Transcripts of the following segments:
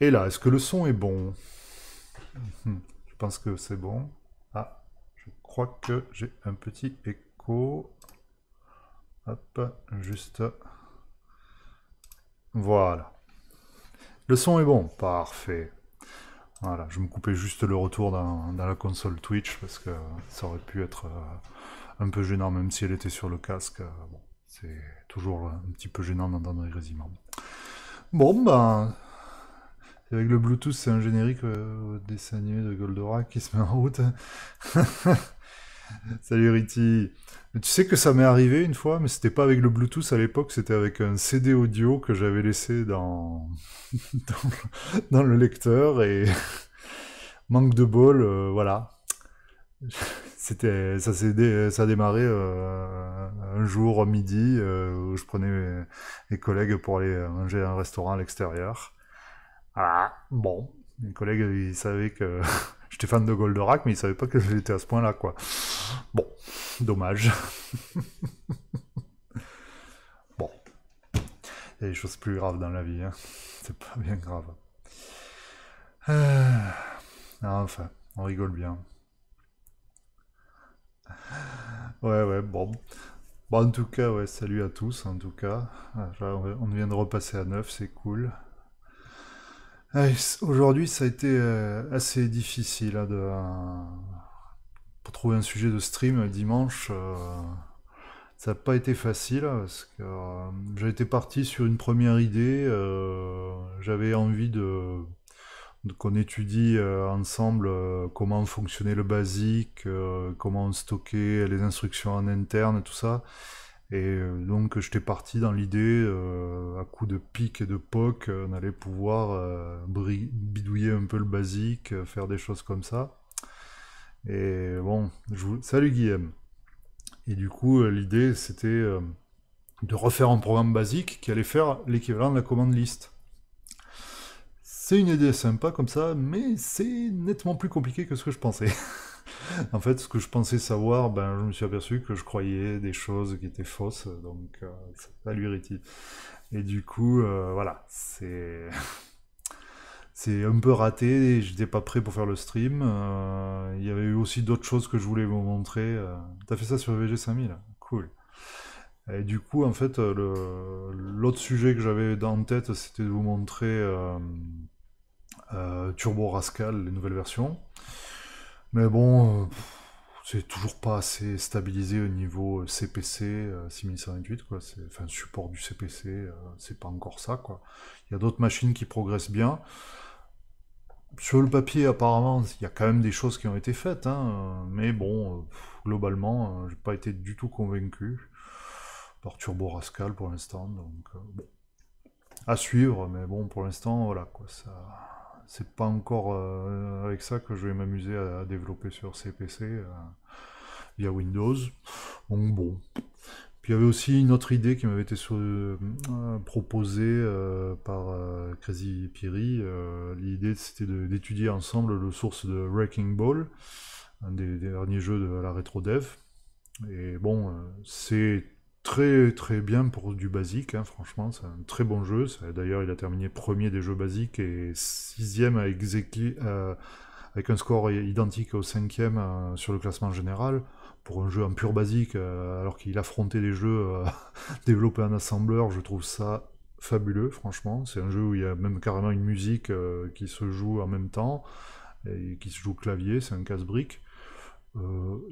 Et là, est-ce que le son est bon hmm, Je pense que c'est bon. Ah, je crois que j'ai un petit écho. Hop, juste... Voilà. Le son est bon, parfait. Voilà, je me coupais juste le retour dans, la console Twitch parce que ça aurait pu être euh, un peu gênant, même si elle était sur le casque. Euh, bon, c'est toujours un petit peu gênant d'entendre les résumés. Bon, ben, avec le Bluetooth, c'est un générique dessiné euh, dessin animé de Goldorak qui se met en route. Salut Riti. tu sais que ça m'est arrivé une fois, mais c'était pas avec le Bluetooth à l'époque, c'était avec un CD audio que j'avais laissé dans... dans, le... lecteur et manque de bol, euh, voilà. C'était, ça ça a démarré euh, un jour midi où je prenais mes, mes collègues pour aller manger à un restaurant à l'extérieur. Ah, bon. Mes collègues, ils savaient que j'étais fan de Goldorak, mais ils savaient pas que j'étais à ce point-là, quoi. Bon, dommage. bon. Il y a des choses plus graves dans la vie, hein. C'est pas bien grave. Euh. Ah, enfin, on rigole bien. Ouais, ouais, bon. Bon, en tout cas, ouais, salut à tous, en tout cas. Ah, on vient de repasser à 9, c'est cool. Ah, aujourd'hui, ça a été euh, assez difficile hein, de, euh, trouver un sujet de stream dimanche. Euh, ça n'a pas été facile hein, parce que j'étais parti sur une première idée. J'avais envie de, qu'on étudie ensemble comment fonctionnait le basique, comment stocker les instructions en interne, tout ça. Et euh, donc j'étais parti dans l'idée, euh, à coup de pique et de poc, on euh, allait pouvoir bidouiller un peu le basique, faire des choses comme ça. Et bon, salut Guillaume. Et du coup, l'idée c'était de refaire un programme basique qui allait faire l'équivalent de la commande liste. C'est une idée sympa comme ça, mais c'est nettement plus compliqué que ce que je pensais. en fait, ce que je pensais savoir, ben, je me suis aperçu que je croyais des choses qui étaient fausses, donc euh, ça lui Et du coup, euh, voilà, c'est. un peu raté, j'étais pas prêt pour faire le stream. Euh, il y avait eu aussi d'autres choses que je voulais vous montrer. Euh. T'as fait ça sur VG5000 Cool. Et du coup, en fait, l'autre sujet que j'avais dans en tête, c'était de vous montrer Turbo Rascal, les nouvelles versions. Mais bon, euh, c'est toujours pas assez stabilisé au niveau CPC euh, 6128, euh, quoi. Enfin, support du CPC, c'est pas encore ça, quoi. Il y a d'autres machines qui progressent bien. Sur le papier, apparemment, il y a quand même des choses qui ont été faites, hein. mais bon, globalement, j'ai pas été du tout convaincu par Turbo Rascal pour l'instant, donc bon, à suivre, mais bon, pour l'instant, voilà, quoi, ça c'est pas encore euh, avec ça que je vais m'amuser à, développer sur CPC euh, via Windows. Donc bon. Puis il y avait aussi une autre idée qui m'avait été euh, proposée par Crazy Piri. L'idée c'était d'étudier ensemble le source de Wrecking Ball, un des, derniers jeux de la rétro dev. Et bon, c'est très très bien pour du basique, hein, franchement, c'est un très bon jeu. D'ailleurs, il a terminé premier des jeux basiques et sixième à avec un score identique au cinquième euh, sur le classement général pour un jeu en pur basique, euh, alors qu'il affrontait des jeux euh, développés en assembleur. Je trouve ça fabuleux, franchement. C'est un jeu où il y a même carrément une musique qui se joue en même temps et qui se joue clavier. C'est un casse-brique.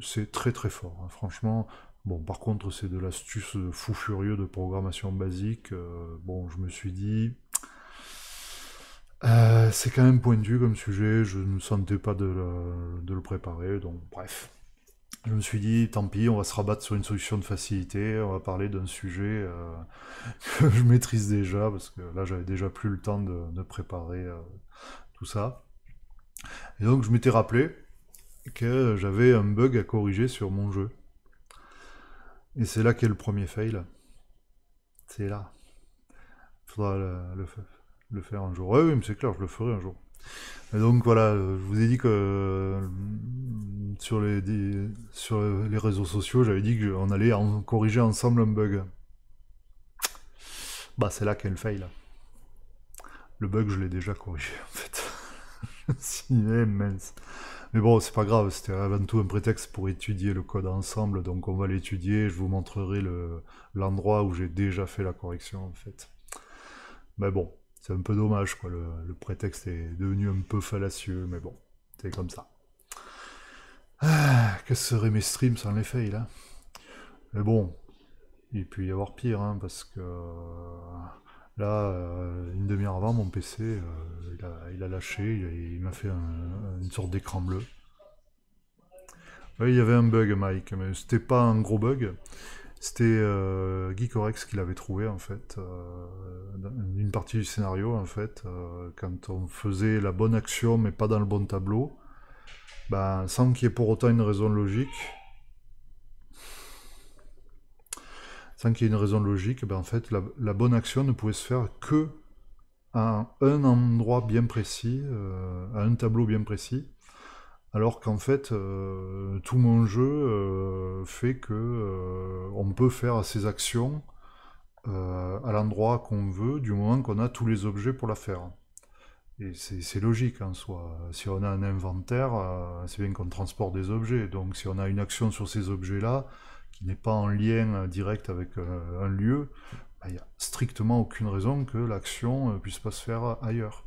c'est très très fort, hein. franchement. Bon, par contre, c'est de l'astuce euh, fou furieux de programmation basique. Euh, bon, je me suis dit, euh, c'est quand même pointu comme sujet, je ne sentais pas de le, préparer, donc bref. Je me suis dit, tant pis, on va se rabattre sur une solution de facilité, on va parler d'un sujet que je maîtrise déjà, parce que là, j'avais déjà plus le temps de préparer tout ça. Et donc, je m'étais rappelé que j'avais un bug à corriger sur mon jeu. Et c'est là qu'est le premier fail. C'est là. Faudra le, faire un jour. Oui, mais c'est clair, je le ferai un jour. donc voilà, je vous ai dit que sur les, sur les réseaux sociaux, j'avais dit qu'on allait corriger ensemble un bug. Bah c'est là qu'est le fail. Le bug, je l'ai déjà corrigé en fait. si, mince. Mais bon, c'est pas grave, c'était avant tout un prétexte pour étudier le code ensemble, donc on va l'étudier, je vous montrerai l'endroit où j'ai déjà fait la correction en fait. Mais bon, c'est un peu dommage, quoi. Le, prétexte est devenu un peu fallacieux, mais bon, c'est comme ça. Ah, que seraient mes streams sans les fails, hein Mais bon, il peut y avoir pire, hein, parce que Là, euh, une demi-heure avant, mon PC, euh, il, a, lâché, il, m'a fait une sorte d'écran bleu. il y avait un bug, Mike, mais c'était pas un gros bug. C'était euh, Guy Corex qui l'avait trouvé, en fait, euh, une partie du scénario, en fait, quand on faisait la bonne action, mais pas dans le bon tableau, ben, sans qu'il y ait pour autant une raison logique, tant qu'il y ait une raison logique, ben, en fait, la, bonne action ne pouvait se faire que à un endroit bien précis, euh, à un tableau bien précis, alors qu'en fait, euh, tout mon jeu euh, fait que on peut faire ces actions à l'endroit qu'on veut, du moment qu'on a tous les objets pour la faire. Et c'est logique en hein, soi. Si on a un inventaire, c'est bien qu'on transporte des objets. Donc si on a une action sur ces objets-là, qui n'est pas en lien euh, direct avec euh, un lieu, bah, il n'y a strictement aucune raison que l'action euh, puisse pas se faire ailleurs.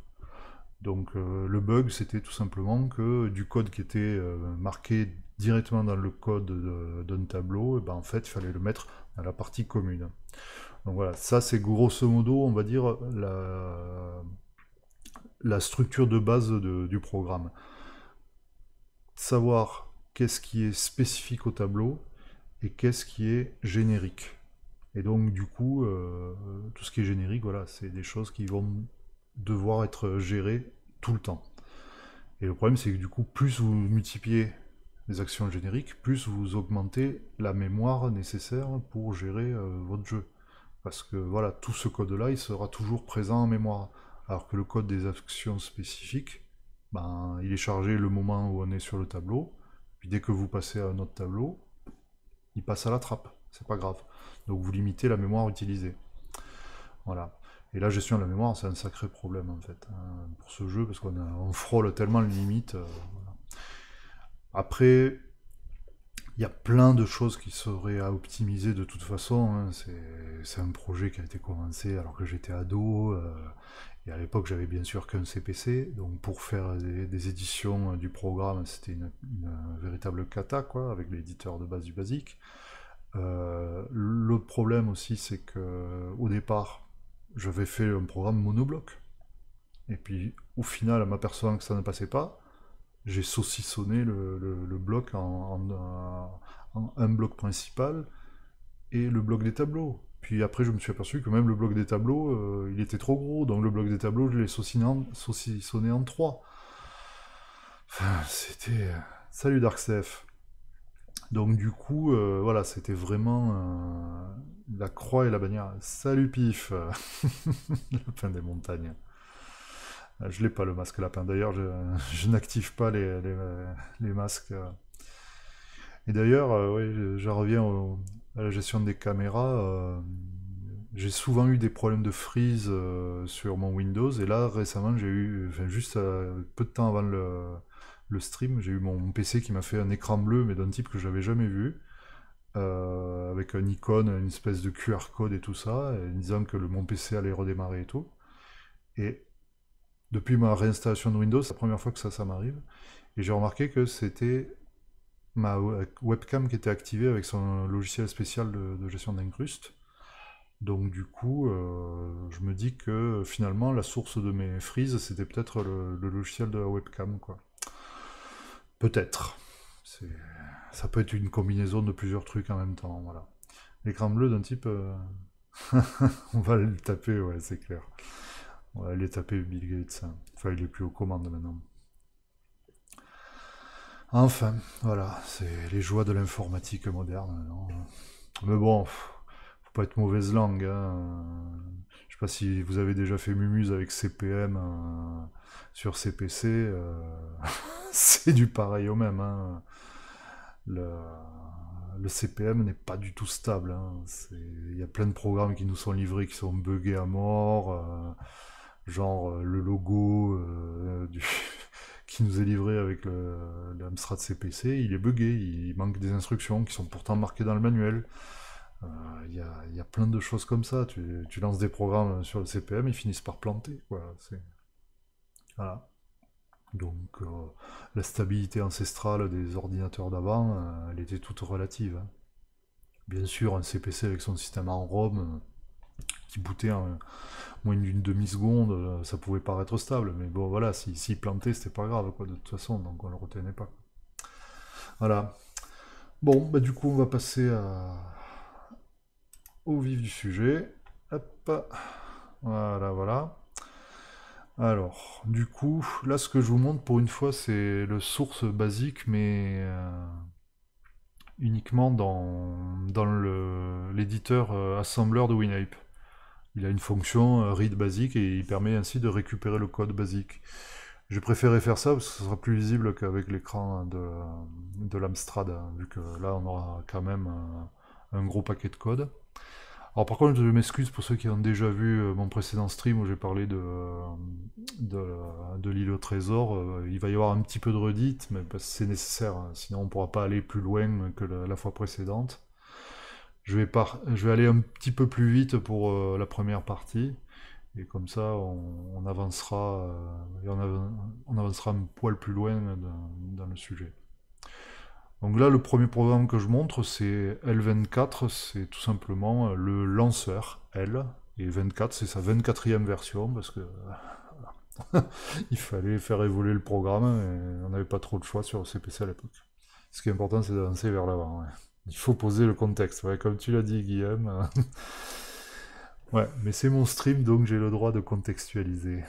Donc le bug, c'était tout simplement que du code qui était marqué directement dans le code d'un tableau, et eh ben, en fait, il fallait le mettre dans la partie commune. Donc voilà, ça c'est grosso modo, on va dire, la, structure de base du programme. Savoir qu'est-ce qui est spécifique au tableau, et qu'est-ce qui est générique. Et donc du coup, euh, tout ce qui est générique, voilà, c'est des choses qui vont devoir être gérées tout le temps. Et le problème, c'est que du coup, plus vous multipliez les actions génériques, plus vous augmentez la mémoire nécessaire pour gérer euh, votre jeu. Parce que voilà, tout ce code-là, il sera toujours présent en mémoire. Alors que le code des actions spécifiques, ben, il est chargé le moment où on est sur le tableau. Puis dès que vous passez à un autre tableau, il passe à la trappe. C'est pas grave. Donc vous limitez la mémoire utilisée. Voilà. Et la gestion de la mémoire, c'est un sacré problème en fait hein, pour ce jeu parce qu'on frôle tellement les limites. Euh, Après, il y a plein de choses qui seraient à optimiser de toute façon. Hein. C'est un projet qui a été commencé alors que j'étais ado. Euh, et à l'époque, j'avais bien sûr qu'un CPC. Donc pour faire des, éditions euh, du programme, c'était une, véritable cata, quoi, avec l'éditeur de base du basique. Euh, Le problème aussi, c'est que au départ, j'avais fait un programme monobloc. Et puis au final, à m'apercevant que ça ne passait pas, j'ai saucissonné le, bloc en, un bloc principal et le bloc des tableaux. Puis après, je me suis aperçu que même le bloc des tableaux, euh, il était trop gros. Donc le bloc des tableaux, je l'ai saucissonné en trois. Enfin, c'était... Euh, salut Darksef. Donc du coup, euh, voilà, c'était vraiment la croix et la bannière. Salut Pif, la fin des montagnes. Je l'ai pas le masque lapin. D'ailleurs, je, n'active pas les, masques. Et d'ailleurs, euh, je, reviens à la gestion des caméras. Euh, j'ai souvent eu des problèmes de freeze euh, sur mon Windows. Et là, récemment, j'ai eu, juste peu de temps avant le, stream, j'ai eu mon PC qui m'a fait un écran bleu, mais d'un type que j'avais jamais vu. avec une icône, une espèce de QR code et tout ça, disant que le, mon PC allait redémarrer et tout. Et depuis ma réinstallation de Windows, c'est la première fois que ça, m'arrive. Et j'ai remarqué que c'était ma webcam qui était activée avec son logiciel spécial de, gestion d'incrust. Donc du coup, euh, je me dis que finalement, la source de mes frises, c'était peut-être le, logiciel de la webcam. Peut-être. Ça peut être une combinaison de plusieurs trucs en même temps. voilà. L'écran bleu d'un type... Euh, on va le taper, ouais, c'est clair. On est aller taper Bill Gates. Hein. Enfin, il est plus aux commandes maintenant. Enfin, voilà, c'est les joies de l'informatique moderne. Mais bon, faut pas être mauvaise langue. Je hein. Je sais pas si vous avez déjà fait mumuse avec CPM euh, sur CPC. Euh, c'est du pareil au même. Hein. Le, CPM n'est pas du tout stable. Il y a plein de programmes qui nous sont livrés, qui sont buggés à mort. Euh, genre euh, le logo euh, qui nous est livré avec l'Amstrad CPC, il est buggé, il manque des instructions qui sont pourtant marquées dans le manuel. Euh, il y, a, plein de choses comme ça. Tu, lances des programmes sur le CPM, ils finissent par planter. Voilà. Donc la stabilité ancestrale des ordinateurs d'avant, elle était toute relative. Hein. Bien sûr, un CPC avec son système en ROM, qui boutait moins d'une demi-seconde, euh, ça pouvait paraître stable. Mais bon, voilà, s'il si, si plantait, c'était pas grave, quoi, de toute façon, donc on le retenait pas. Voilà. Bon, bah, du coup, on va passer à... au vif du sujet. Hop. Voilà, voilà. Alors, du coup, là, ce que je vous montre pour une fois, c'est le source basique, mais euh, uniquement dans, dans l'éditeur euh, assembleur de WinApe. Il a une fonction read basique et il permet ainsi de récupérer le code basique. J'ai préféré faire ça parce que ce sera plus visible qu'avec l'écran de, l'Amstrad, hein, vu que là on aura quand même un, gros paquet de code. Alors par contre, je m'excuse pour ceux qui ont déjà vu euh, mon précédent stream où j'ai parlé de, de, l'île au trésor. Euh, il va y avoir un petit peu de redite, mais bah, c'est nécessaire, hein. sinon on ne pourra pas aller plus loin que la fois précédente je vais, aller un petit peu plus vite pour euh, la première partie. Et comme ça, on, avancera, euh, on, avancera un poil plus loin dans, le sujet. Donc là, le premier programme que je montre, c'est L24, c'est tout simplement euh, le lanceur L. Et 24, c'est sa 24e version, parce que il fallait faire évoluer le programme, et on n'avait pas trop de choix sur le CPC à l'époque. Ce qui est important, c'est d'avancer vers l'avant. Il faut poser le contexte, ouais, comme tu l'as dit, Guillaume. ouais, mais c'est mon stream, donc j'ai le droit de contextualiser.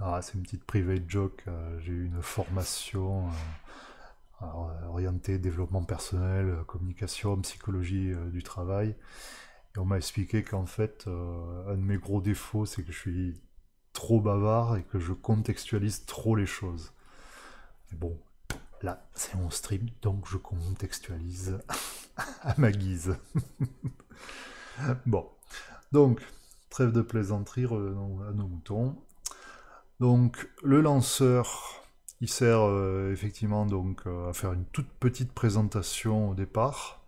Ah, c'est une petite private joke. Euh, j'ai eu une formation euh, euh, orientée développement personnel, communication, psychologie du travail. Et on m'a expliqué qu'en fait, un de mes gros défauts, c'est que je suis trop bavard et que je contextualise trop les choses. bon, c'est mon stream, donc je contextualise à ma guise. bon, donc, trêve de plaisanterie, revenons à nos moutons. Donc, le lanceur, il sert euh, effectivement donc, euh, à faire une toute petite présentation au départ,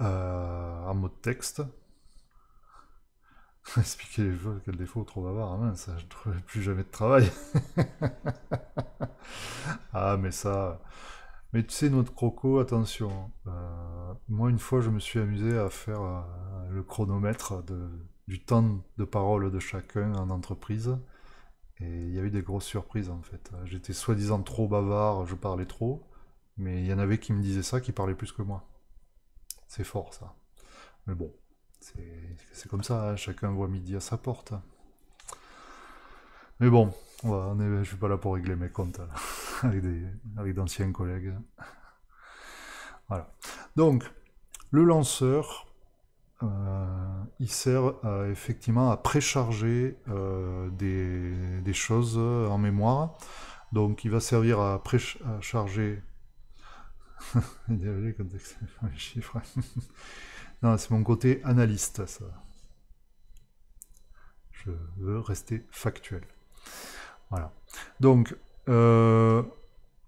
euh, en mode texte, Expliquer les choses, quel défaut, trop bavard, ça, je ne trouverai plus jamais de travail. ah, mais ça. Mais tu sais, notre croco, attention. Hein, euh, moi, une fois, je me suis amusé à faire euh, le chronomètre du temps de parole de chacun en entreprise. Et il y a eu des grosses surprises, en fait. J'étais soi-disant trop bavard, je parlais trop. Mais il y en avait qui me disaient ça, qui parlaient plus que moi. C'est fort, ça. Mais bon, c'est comme ça, hein. chacun voit midi à sa porte. Mais bon, je on je suis pas là pour régler mes comptes hein, avec d'anciens collègues. Hein. Voilà. Donc, le lanceur, euh, il sert effectivement à précharger euh, des, choses en mémoire. Donc, il va servir à précharger. Désolé, des chiffres c'est mon côté analyste, ça. Je veux rester factuel. Voilà. Donc, euh,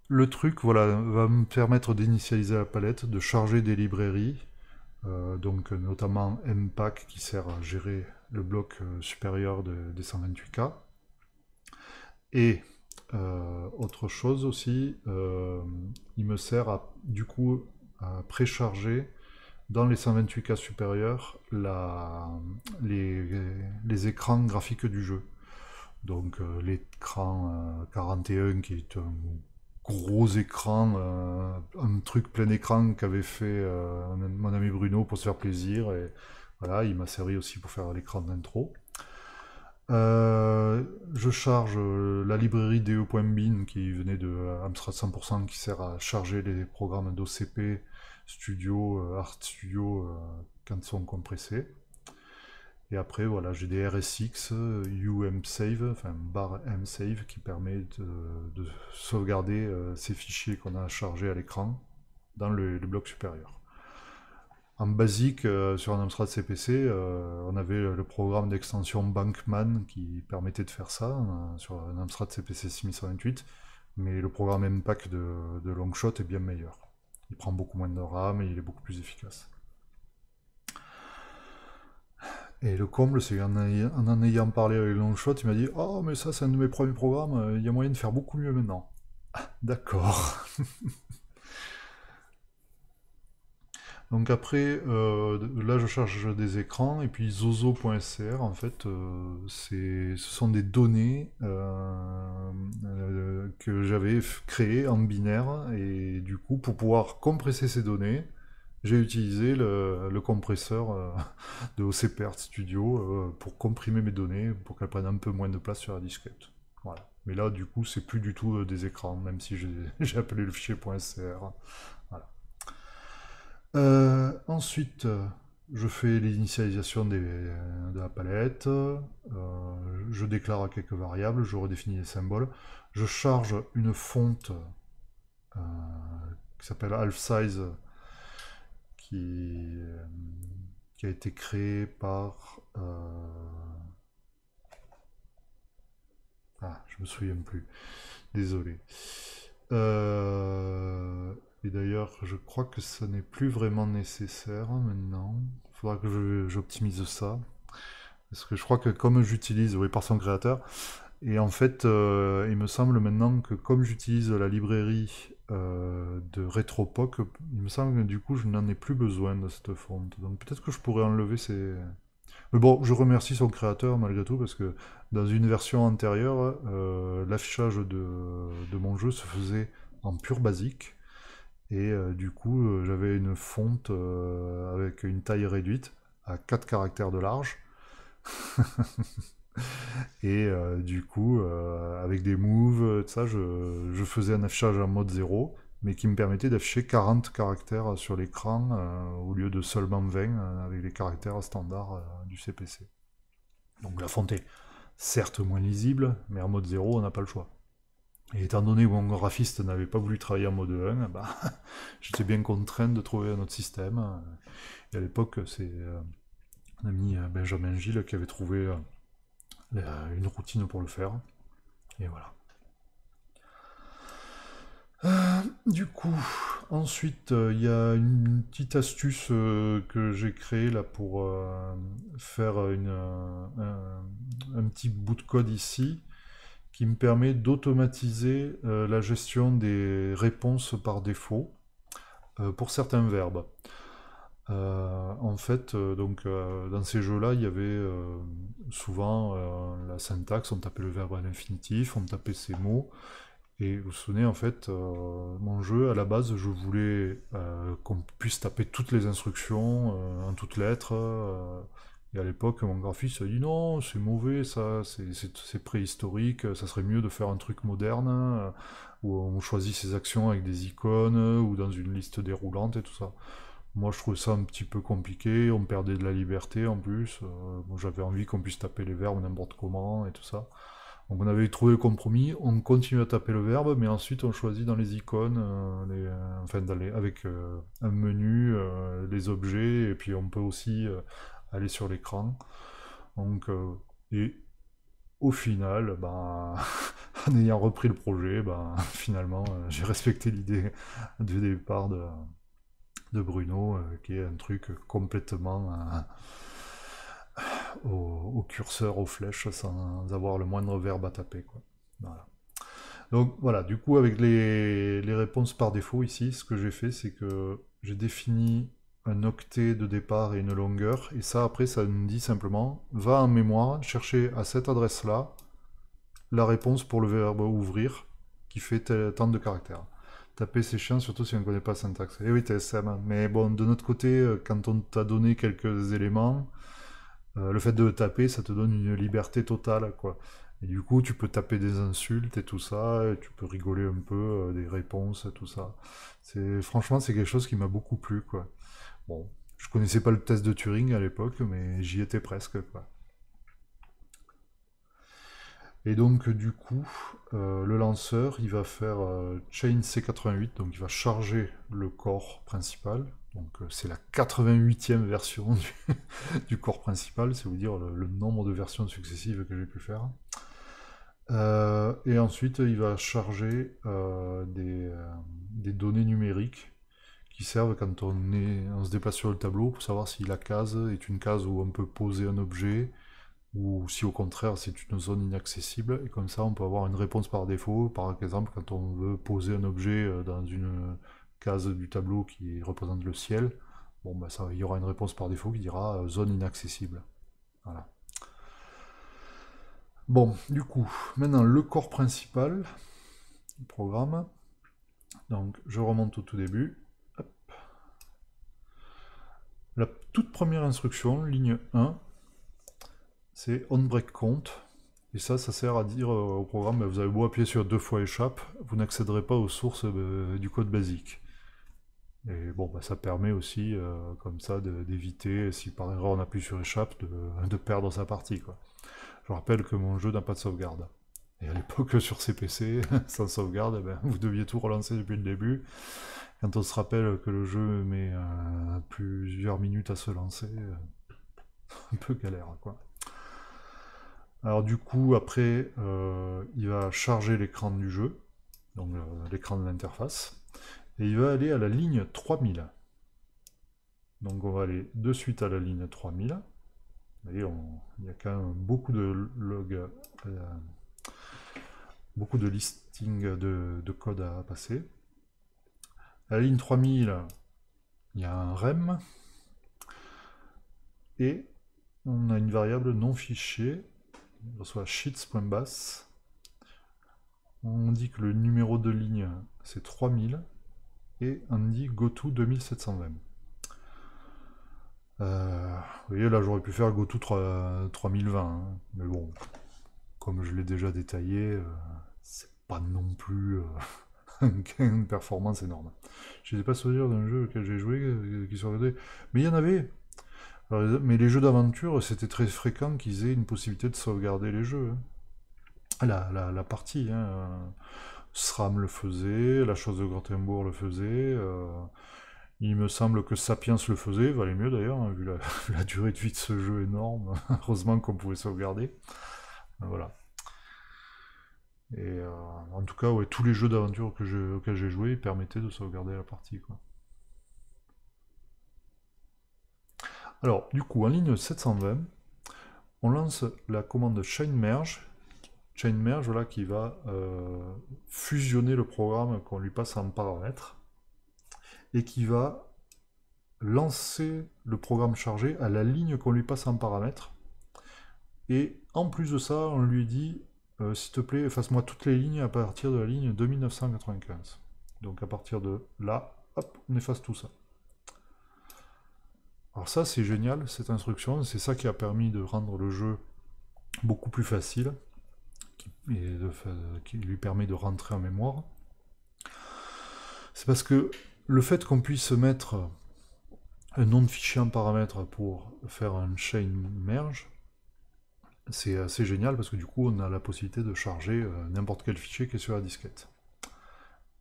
le truc, voilà, va me permettre d'initialiser la palette, de charger des librairies, euh, donc notamment MPAC qui sert à gérer le bloc euh, supérieur de, des 128K. Et autre chose aussi, il me sert à, du coup à précharger dans les 128 cas supérieurs les, écrans graphiques du jeu. Donc euh, l'écran 41 euh, qui est un gros écran, euh, un truc plein écran qu'avait fait mon ami Bruno pour se faire plaisir. Et voilà, il m'a servi aussi pour faire l'écran d'intro. je charge la librairie DE.bin qui venait de Amstrad 100% qui sert à charger les programmes d'OCP studio, euh, art studio euh, quand sont compressés. Et après, voilà, j'ai des RSX, euh, Save, enfin bar MSave, qui permet de, sauvegarder ces fichiers qu'on a chargés à l'écran dans le, bloc supérieur. En basique, sur un Amstrad CPC, on avait le programme d'extension Bankman qui permettait de faire ça sur un Amstrad CPC 6128, mais le programme MPAC de, de Longshot est bien meilleur. Il prend beaucoup moins de RAM et il est beaucoup plus efficace. Et le comble, c'est qu'en en ayant parlé avec Longshot, il m'a dit Oh, mais ça, c'est un de mes premiers programmes, il y a moyen de faire beaucoup mieux maintenant. Ah, D'accord. Donc après, euh, là je charge des écrans, et puis zozo.cr en fait, euh, c'est ce sont des données euh, que j'avais créées en binaire, et du coup, pour pouvoir compresser ces données, j'ai utilisé le, le compresseur de OCPERT Studio pour comprimer mes données, pour qu'elles prennent un peu moins de place sur la disquette. Voilà. Mais là, du coup, c'est plus du tout des écrans, même si j'ai appelé le fichier .scr. Euh, ensuite, euh, je fais l'initialisation euh, de la palette, je déclare quelques variables, je redéfinis les symboles, je charge une fonte qui s'appelle Half Size, qui, a été créée par... Ah, je me souviens plus. Désolé. Et d'ailleurs, je crois que ce n'est plus vraiment nécessaire maintenant. Il faudra que j'optimise ça. Parce que je crois que comme j'utilise, oui, par son créateur, et en fait, euh, il me semble maintenant que comme j'utilise la librairie euh, de RetroPoc, il me semble que du coup, je n'en ai plus besoin de cette fonte. Donc peut-être que je pourrais enlever ces... Mais bon, je remercie son créateur malgré tout, parce que dans une version antérieure, euh, l'affichage de mon jeu se faisait en pur basique. Et euh, du coup, euh, j'avais une fonte euh, avec une taille réduite à 4 caractères de large. et du coup, avec des moves, ça, je, faisais un affichage en mode 0, mais qui me permettait d'afficher 40 caractères sur l'écran au lieu de seulement 20 avec les caractères standards du CPC. Donc la fonte est certes moins lisible, mais en mode 0, on n'a pas le choix. Et étant donné que mon graphiste n'avait pas voulu travailler en mode 1, bah, j'étais bien contraint de trouver un autre système. Et à l'époque, c'est mon euh, ami euh, Benjamin Gilles qui avait trouvé euh, une routine pour le faire. Et voilà. du coup, ensuite, il y a une petite astuce que j'ai créée là pour faire un, petit bout de code ici qui me permet d'automatiser euh, la gestion des réponses par défaut euh, pour certains verbes. Euh, en fait, donc, dans ces jeux-là, il y avait souvent la syntaxe, on tapait le verbe à l'infinitif, on tapait ces mots, et vous vous souvenez, en fait, mon jeu, à la base, je voulais qu'on puisse taper toutes les instructions en toutes lettres, et à l'époque, mon graphiste a dit non, c'est mauvais, ça, c'est préhistorique, ça serait mieux de faire un truc moderne, euh, où on choisit ses actions avec des icônes, ou dans une liste déroulante et tout ça. Moi, je trouvais ça un petit peu compliqué, on perdait de la liberté en plus. Euh, j'avais envie qu'on puisse taper les verbes n'importe comment et tout ça. Donc on avait trouvé le compromis, on continue à taper le verbe, mais ensuite on choisit dans les icônes, euh, les, enfin d'aller avec un menu, les objets, et puis on peut aussi sur l'écran. Donc, euh, et au final, ben, en ayant repris le projet, ben, finalement, euh, j'ai respecté l'idée du départ de, Bruno, euh, qui est un truc complètement au, curseur, aux flèches, sans avoir le moindre verbe à taper. Quoi. Donc voilà, du coup, avec les, les réponses par défaut ici, ce que j'ai fait, c'est que j'ai défini un octet de départ et une longueur. Et ça, après, ça nous dit simplement, va en mémoire, chercher à cette adresse-là la réponse pour le verbe ouvrir, qui fait tant de caractères. Taper, c'est chiant, surtout si on ne connaît pas la syntaxe. Et eh oui, TSM. Mais bon, de notre côté, euh, quand on t'a donné quelques éléments, euh, le fait de taper, ça te donne une liberté totale, quoi. Et du coup, tu peux taper des insultes et tout ça, tu peux rigoler un peu euh, des réponses et tout ça. C'est franchement, c'est quelque chose qui m'a beaucoup plu, quoi. Bon, je connaissais pas le test de Turing à l'époque, mais j'y étais presque, quoi. Et donc, du coup, euh, le lanceur, il va faire euh, chain C88, donc il va charger le corps principal. Donc, euh, c'est la 88e version du, corps principal, c'est vous dire le, nombre de versions successives que j'ai pu faire. et ensuite, il va charger des données numériques qui servent quand on, on se déplace sur le tableau pour savoir si la case est une case où on peut poser un objet ou si au contraire c'est une zone inaccessible et comme ça on peut avoir une réponse par défaut par exemple quand on veut poser un objet euh, dans une case du tableau qui représente le ciel bon bah ça il y aura une réponse par défaut qui dira euh, zone inaccessible voilà bon du coup maintenant le corps principal du programme donc je remonte au tout début la toute première instruction, ligne 1, c'est break compte. Et ça, ça sert à dire euh, au programme, vous avez beau appuyer sur deux fois échappe, vous n'accéderez pas aux sources euh, du code basique. Et bon, bah, ça permet aussi, euh, comme ça, d'éviter, si par erreur on appuie sur échappe, de, perdre sa partie. Je rappelle que mon jeu n'a pas de sauvegarde. Et à l'époque, sur CPC, sans sauvegarde, eh ben, vous deviez tout relancer depuis le début quand on se rappelle que le jeu met euh, plusieurs minutes à se lancer, euh, un peu galère quoi. Alors du coup après euh, il va charger l'écran du jeu, donc l'écran de l'interface, et il va aller à la ligne 3000. Donc on va aller de suite à la ligne 3000. Vous voyez, il y a quand même beaucoup de logs, beaucoup de listings de, de, code à passer. La ligne 3000, il y a un REM. Et on a une variable non fichée, on reçoit sheets.bass. On dit que le numéro de ligne, c'est 3000. Et on dit goto 2720. Euh, vous voyez, là, j'aurais pu faire goto 3020. Hein. mais bon, comme je l'ai déjà détaillé, euh, c'est pas non plus... Euh, une performance énorme. Je sais pas dire d'un jeu auquel j'ai joué euh, qui mais il y en avait. mais les jeux d'aventure, c'était très fréquent qu'ils aient une possibilité de sauvegarder les jeux. Hein. La, la, partie. Hein, euh, SRAM le faisait, La Chose de Gothenburg le faisait. Euh, il me semble que Sapiens le faisait, valait mieux d'ailleurs, hein, vu, vu, la durée de vie de ce jeu énorme. Heureusement qu'on pouvait sauvegarder. Voilà. Et euh, en tout cas, tous les jeux d'aventure que je, auxquels j'ai joué permettaient de sauvegarder la partie. Alors, du coup, en ligne 720, on lance la commande chain merge, chain merge voilà, qui va euh, fusionner le programme qu'on lui passe en paramètre. et qui va lancer le programme chargé à la ligne qu'on lui passe en paramètre. Et en plus de ça, on lui dit euh, s'il te plaît, efface-moi toutes les lignes à partir de la ligne 2995. Donc à partir de là, hop, on efface tout ça. Alors ça, c'est génial, cette instruction, c'est ça qui a permis de rendre le jeu beaucoup plus facile, qui lui permet de rentrer en mémoire. C'est parce que le fait qu'on puisse mettre un nom de fichier en paramètre pour faire un chain merge, c'est assez génial parce que du coup on a la possibilité de charger euh, n'importe quel fichier qui est sur la disquette.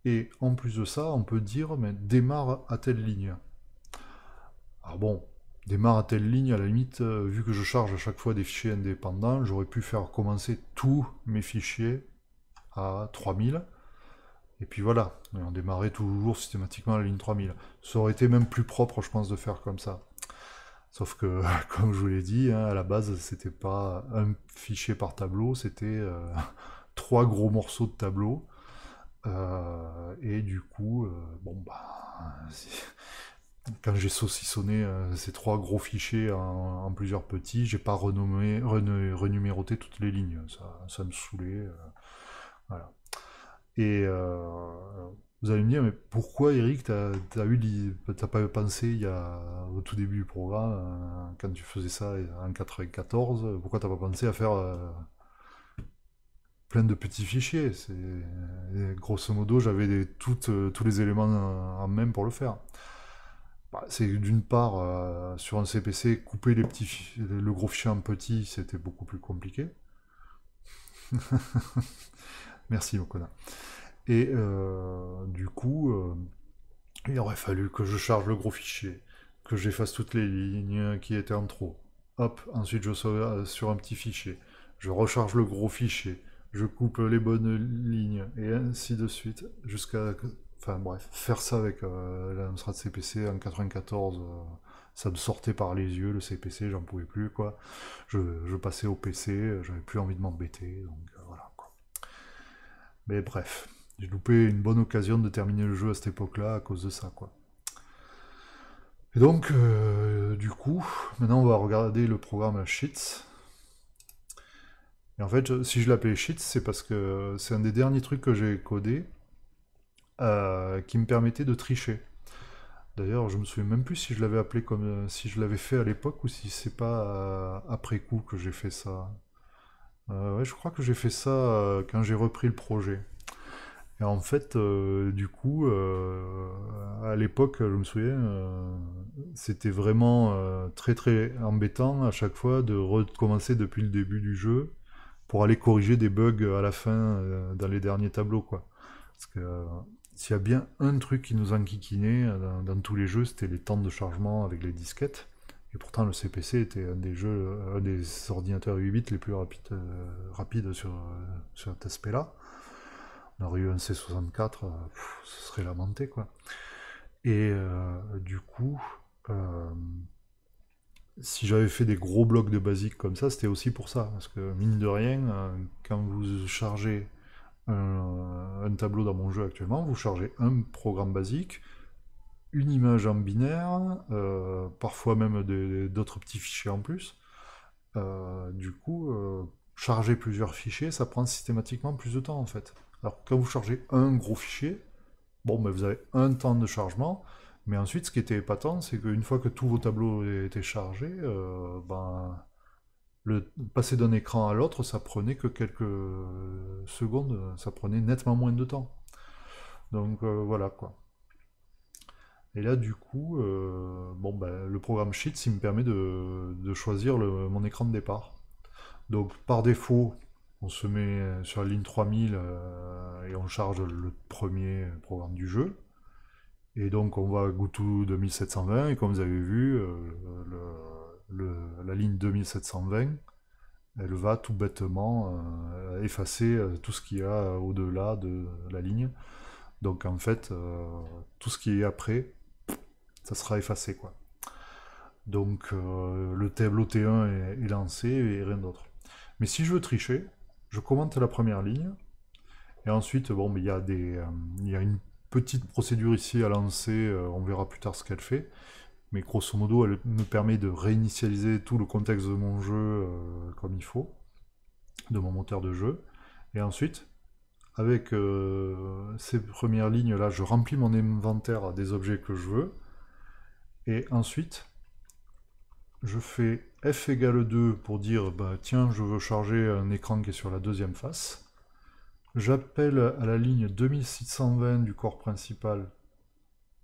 Et en plus de ça, on peut dire mais démarre à telle ligne. Alors bon, démarre à telle ligne, à la limite, euh, vu que je charge à chaque fois des fichiers indépendants, j'aurais pu faire commencer tous mes fichiers à 3000. Et puis voilà, on démarrait toujours systématiquement à la ligne 3000. Ça aurait été même plus propre, je pense, de faire comme ça. Sauf que, comme je vous l'ai dit, hein, à la base, c'était pas un fichier par tableau, c'était euh, trois gros morceaux de tableau. Euh, et du coup, euh, bon bah, quand j'ai saucissonné ces trois gros fichiers en, plusieurs petits, j'ai pas renommé, renuméroté toutes les lignes. Ça, me saoulait. voilà. Et vous allez me dire, mais pourquoi Eric, tu as pas pensé il y a, au tout début du programme, euh, quand tu faisais ça en 94, pourquoi tu t'as pas pensé à faire euh, plein de petits fichiers C'est euh, Grosso modo, j'avais tous les éléments en même pour le faire. Bah, c'est d'une part, sur un CPC, couper les petits, le gros fichier en petit, c'était beaucoup plus compliqué. Merci, Mokona. Et euh, du coup, euh, il aurait fallu que je charge le gros fichier, que j'efface toutes les lignes qui étaient en trop. Hop, ensuite je sauve euh, sur un petit fichier. Je recharge le gros fichier. Je coupe les bonnes lignes et ainsi de suite jusqu'à enfin bref, faire ça avec euh, l'Amstrad CPC en 94, ça me sortait par les yeux le CPC, j'en pouvais plus quoi. Je, passais au PC, j'avais plus envie de m'embêter, donc voilà quoi. Mais bref. J'ai loupé une bonne occasion de terminer le jeu à cette époque-là à cause de ça, quoi. Et donc, euh, du coup, maintenant on va regarder le programme Sheets. Et en fait, si je l'appelais Sheets, c'est parce que c'est un des derniers trucs que j'ai codé euh, qui me permettait de tricher. D'ailleurs, je me souviens même plus si je l'avais appelé comme euh, si je l'avais fait à l'époque ou si c'est pas après coup que j'ai fait ça. ouais, je crois que j'ai fait ça quand j'ai repris le projet. Et en fait, euh, du coup, euh, à l'époque, je me souviens, euh, c'était vraiment très très embêtant à chaque fois de recommencer depuis le début du jeu pour aller corriger des bugs à la fin dans les derniers tableaux. Quoi. Parce que s'il y a bien un truc qui nous enquiquinait dans, dans tous les jeux, c'était les temps de chargement avec les disquettes. Et pourtant, le CPC était un des jeux, un des ordinateurs 8 bits les plus rapides, sur cet aspect-là on aurait eu un C64, ce serait lamenté, quoi. Et euh, du coup, euh, si j'avais fait des gros blocs de basique comme ça, c'était aussi pour ça. Parce que mine de rien, euh, quand vous chargez un, tableau dans mon jeu actuellement, vous chargez un programme basique, une image en binaire, parfois même d'autres petits fichiers en plus. du coup, charger plusieurs fichiers, ça prend systématiquement plus de temps en fait. Alors quand vous chargez un gros fichier, bon, ben, vous avez un temps de chargement, mais ensuite ce qui était épatant, c'est qu'une fois que tous vos tableaux étaient chargés, euh, ben, le passer d'un écran à l'autre, ça prenait que quelques secondes, ça prenait nettement moins de temps. Donc euh, voilà quoi. Et là, du coup, euh, bon, ben, le programme Sheets, il me permet de, choisir mon écran de départ. Donc, par défaut, on se met euh, sur la ligne 3000 euh, et on charge le premier programme du jeu. Et donc on va à Goutou 2720 et comme vous avez vu, euh, la ligne 2720, elle va tout bêtement effacer tout ce qu'il y a au-delà de la ligne. Donc en fait, tout ce qui est après, ça sera effacé. quoi. Donc le tableau T1 est lancé et rien d'autre. Mais si je veux tricher, je commente la première ligne. Et ensuite, bon, il y, a des, euh, il y a une petite procédure ici à lancer, euh, on verra plus tard ce qu'elle fait. Mais grosso modo, elle me permet de réinitialiser tout le contexte de mon jeu euh, comme il faut, de mon moteur de jeu. Et ensuite, avec ces premières lignes-là, je remplis mon inventaire des objets que je veux. Et ensuite, je fais f égale 2 pour dire bah, tiens je veux charger un écran qui est sur la deuxième face. J'appelle à la ligne 2620 du corps principal.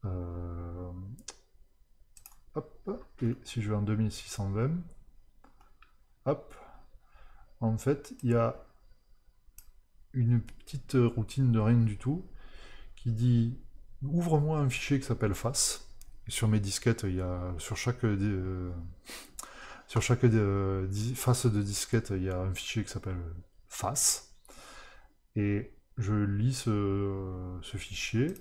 Euh, et si je vais en 2620, hop, en fait il y a une petite routine de rien du tout qui dit ouvre-moi un fichier qui s'appelle face. Et sur mes disquettes, il y a, sur chaque euh, sur chaque euh, face de disquette, il y a un fichier qui s'appelle euh, face. Et je lis euh, ce, fichier.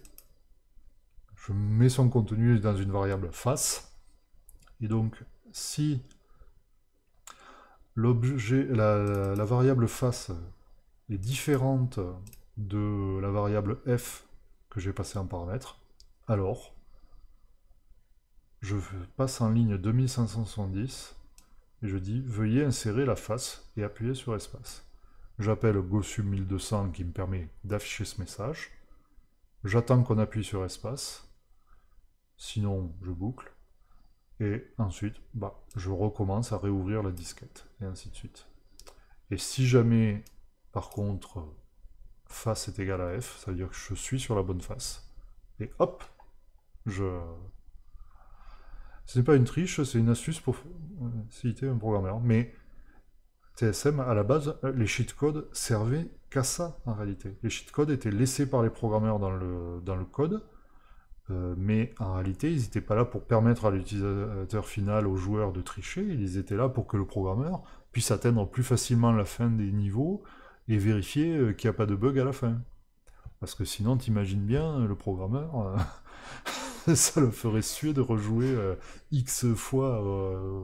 Je mets son contenu dans une variable face. Et donc, si l'objet, la, la variable face est différente de la variable f que j'ai passée en paramètre, alors je passe en ligne 2570 et je dis veuillez insérer la face et appuyer sur espace. J'appelle Gossum 1200 qui me permet d'afficher ce message. J'attends qu'on appuie sur espace. Sinon, je boucle. Et ensuite, bah, je recommence à réouvrir la disquette. Et ainsi de suite. Et si jamais, par contre, face est égal à F, ça veut dire que je suis sur la bonne face. Et hop, je, ce n'est pas une triche, c'est une astuce pour faciliter un programmeur. Mais TSM, à la base, euh, les codes servaient qu'à ça, en réalité. Les codes étaient laissés par les programmeurs dans le, dans le code, euh, mais en réalité, ils n'étaient pas là pour permettre à l'utilisateur final, au joueur, de tricher. Ils étaient là pour que le programmeur puisse atteindre plus facilement la fin des niveaux et vérifier euh, qu'il n'y a pas de bug à la fin. Parce que sinon, t'imagines bien, le programmeur... ça le ferait suer de rejouer euh, X fois euh,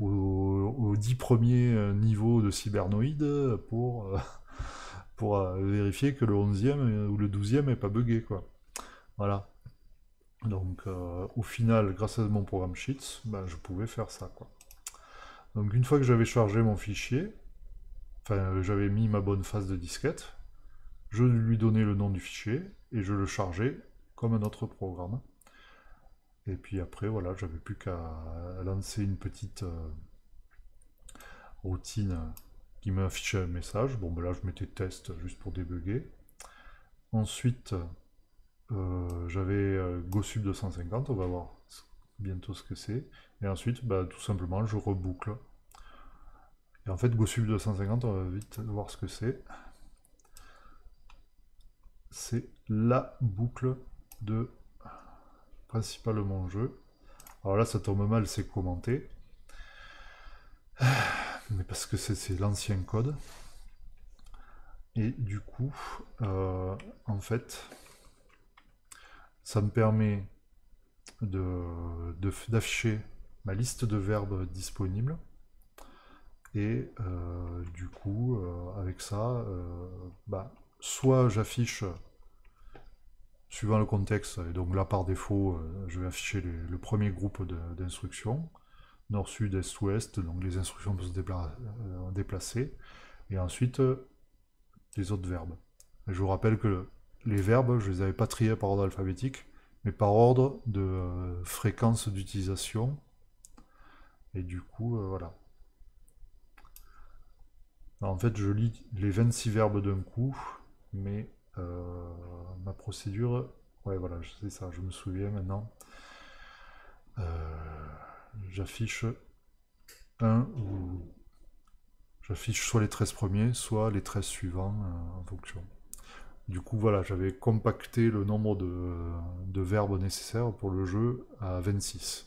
aux, dix 10 premiers euh, niveaux de Cybernoïde pour, pour vérifier que le 11e ou le 12e n'est pas buggé. Quoi. Voilà. Donc au final, grâce à mon programme Sheets, ben, je pouvais faire ça. Quoi. Donc une fois que j'avais chargé mon fichier, enfin j'avais mis ma bonne face de disquette, je lui donnais le nom du fichier et je le chargeais comme un autre programme. Et puis après, voilà, j'avais plus qu'à lancer une petite euh, routine qui m'affichait un message. Bon, ben là, je mettais test juste pour débugger. Ensuite, euh, j'avais euh, GoSub 250, on va voir bientôt ce que c'est. Et ensuite, ben, tout simplement, je reboucle. Et en fait, GoSub 250, on va vite voir ce que c'est. C'est la boucle de principalement jeu. Alors là, ça tombe mal, c'est commenté. Mais parce que c'est l'ancien code. Et du coup, euh, en fait, ça me permet d'afficher de, d'afficher ma liste de verbes disponibles. Et euh, du coup, euh, avec ça, bah, soit j'affiche suivant le contexte, et donc là par défaut, euh, je vais afficher le premier groupe d'instructions, nord, sud, est, ouest, donc les instructions peuvent se euh, déplacer, et ensuite euh, les autres verbes. je vous rappelle que les verbes, je ne les avais pas triés par ordre alphabétique, mais par ordre de fréquence d'utilisation. Et du coup, voilà. en fait, je lis les 26 verbes d'un coup, mais ma procédure, ouais voilà, c'est ça, je me souviens maintenant. Euh, j'affiche un ou j'affiche soit les 13 premiers, soit les 13 suivants euh, fonction. Du coup, voilà, j'avais compacté le nombre de, verbes nécessaires pour le jeu à 26.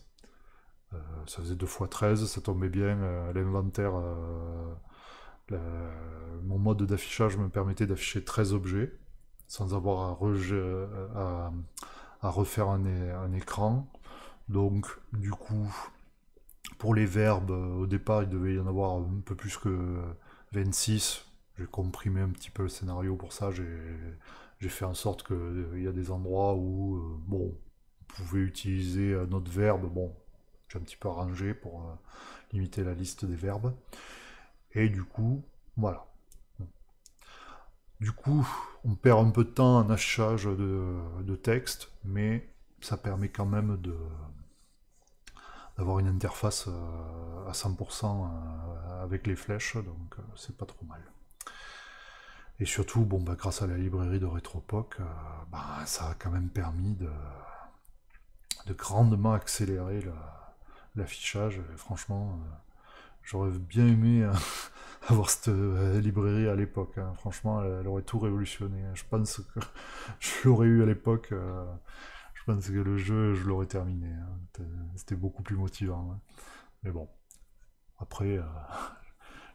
Euh, ça faisait 2 fois 13, ça tombait bien, l'inventaire, mon mode d'affichage me permettait d'afficher 13 objets sans avoir à, à, refaire un, écran. Donc, du coup, pour les verbes, euh, au départ, il devait y en avoir un peu plus que 26. J'ai comprimé un petit peu le scénario pour ça. J'ai fait en sorte qu'il euh, il y a des endroits où, euh, bon, vous pouvez utiliser un autre verbe. Bon, j'ai un petit peu arrangé pour limiter la liste des verbes. Et du coup, voilà. Du coup, on perd un peu de temps en achage de, texte, mais ça permet quand même d'avoir une interface euh, à 100% euh, avec les flèches, donc euh, c'est pas trop mal. Et surtout, bon, bah, grâce à la librairie de RetroPoc, bah, ça a quand même permis de, grandement accélérer l'affichage. Franchement, j'aurais bien aimé avoir cette euh, librairie à l'époque. Hein. Franchement, elle, aurait tout révolutionné. Hein. Je pense que je l'aurais eu à l'époque. Euh, je pense que le jeu, je l'aurais terminé. Hein. C'était beaucoup plus motivant. Mais bon, après, euh,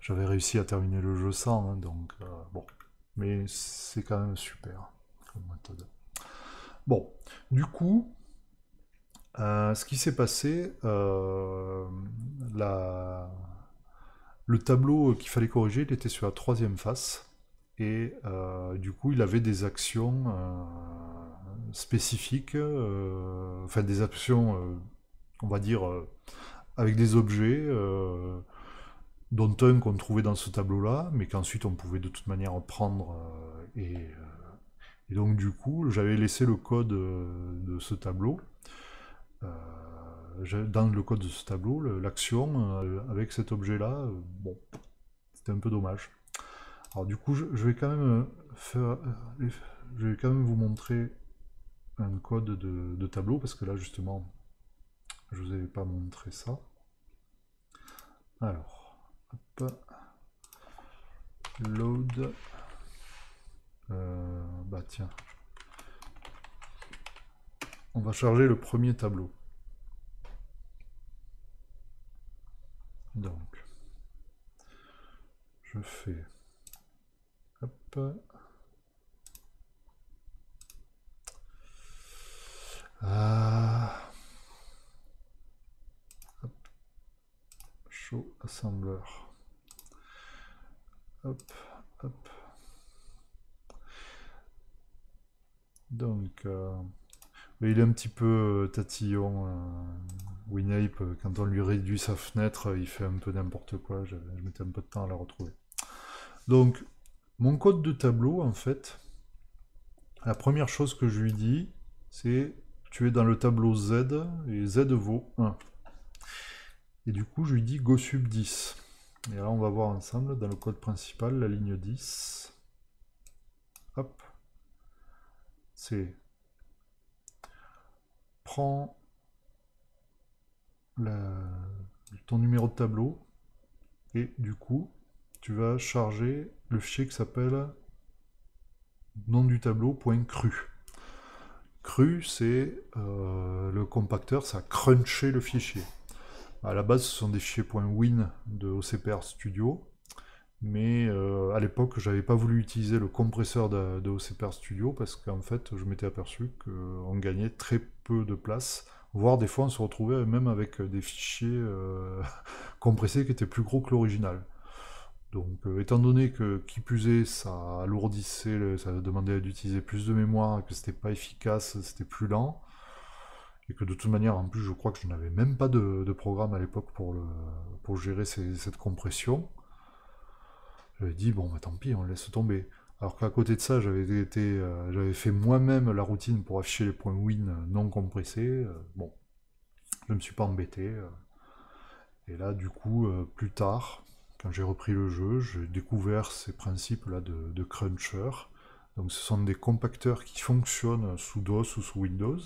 j'avais réussi à terminer le jeu sans. donc, bon. Mais c'est quand même super Bon, du coup, ce qui s'est passé, la le tableau euh, qu'il fallait corriger, il était sur la troisième face. Et euh, du coup, il avait des actions euh, spécifiques, enfin des actions, on va dire, avec des objets, dont un qu'on trouvait dans ce tableau-là, mais qu'ensuite on pouvait de toute manière en prendre. et, donc, du coup, j'avais laissé le code de ce tableau dans le code de ce tableau, l'action euh, avec cet objet-là, euh, bon, c'était un peu dommage. Alors du coup, je, vais quand même euh, faire, je vais quand même vous montrer un code de, tableau parce que là justement, je ne vous avais pas montré ça. Alors, hop, load, bah tiens, on va charger le premier tableau. Donc, je fais... Hop. Ah. Hop. Show assembler. Hop, hop. Donc... Euh, il est un petit peu euh, tatillon. Euh, winape, quand on lui réduit sa fenêtre, euh, il fait un peu n'importe quoi. Je, mettais un peu de temps à la retrouver. Donc, mon code de tableau, en fait, la première chose que je lui dis, c'est tu es dans le tableau Z et Z vaut 1. Et du coup, je lui dis go sub 10. Et là, on va voir ensemble dans le code principal la ligne 10. Hop. C'est prends ton numéro de tableau et du coup tu vas charger le fichier qui s'appelle nom du tableau.cru. Cru, c'est euh, le compacteur, ça crunchait le fichier. À la base, ce sont des fichiers .win de OCPR Studio mais euh, à l'époque, je n'avais pas voulu utiliser le compresseur de, de OCPR Studio parce qu'en fait, je m'étais aperçu qu'on gagnait très peu de place, voire des fois, on se retrouvait même avec des fichiers euh, compressés qui étaient plus gros que l'original. Donc, euh, étant donné que qui plus ça alourdissait, ça demandait d'utiliser plus de mémoire, que c'était pas efficace, c'était plus lent, et que de toute manière, en plus, je crois que je n'avais même pas de, programme à l'époque pour, gérer cette compression. J'avais dit, bon, bah, tant pis, on laisse tomber. Alors qu'à côté de ça, j'avais été, euh, j'avais fait moi-même la routine pour afficher les points win non compressés. Euh, bon, je me suis pas embêté. Euh. Et là, du coup, plus tard, quand j'ai repris le jeu, j'ai découvert ces principes-là de, de, cruncher. Donc, ce sont des compacteurs qui fonctionnent sous DOS ou sous Windows,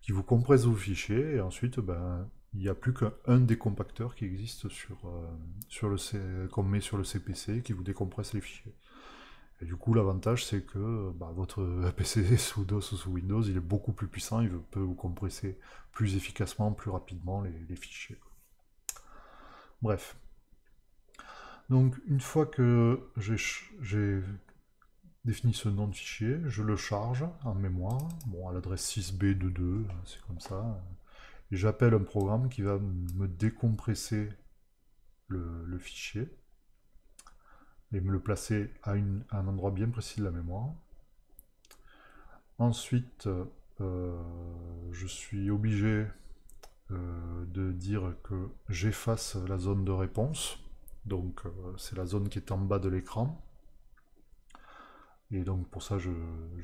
qui vous compressent vos fichiers et ensuite, ben, il n'y a plus qu'un décompacteur qui existe sur, euh, sur le qu'on met sur le CPC qui vous décompresse les fichiers. du coup, l'avantage, c'est que bah, votre PC sous DOS ou sous Windows, il est beaucoup plus puissant, il peut vous compresser plus efficacement, plus rapidement les, fichiers. Bref. Donc, une fois que j'ai défini ce nom de fichier, je le charge en mémoire, bon, à l'adresse 6b22, hein, c'est comme ça, hein j'appelle un programme qui va me décompresser le, fichier et me le placer à, un endroit bien précis de la mémoire. Ensuite, euh, je suis obligé euh, de dire que j'efface la zone de réponse. Donc euh, c'est la zone qui est en bas de l'écran. Et donc pour ça, je,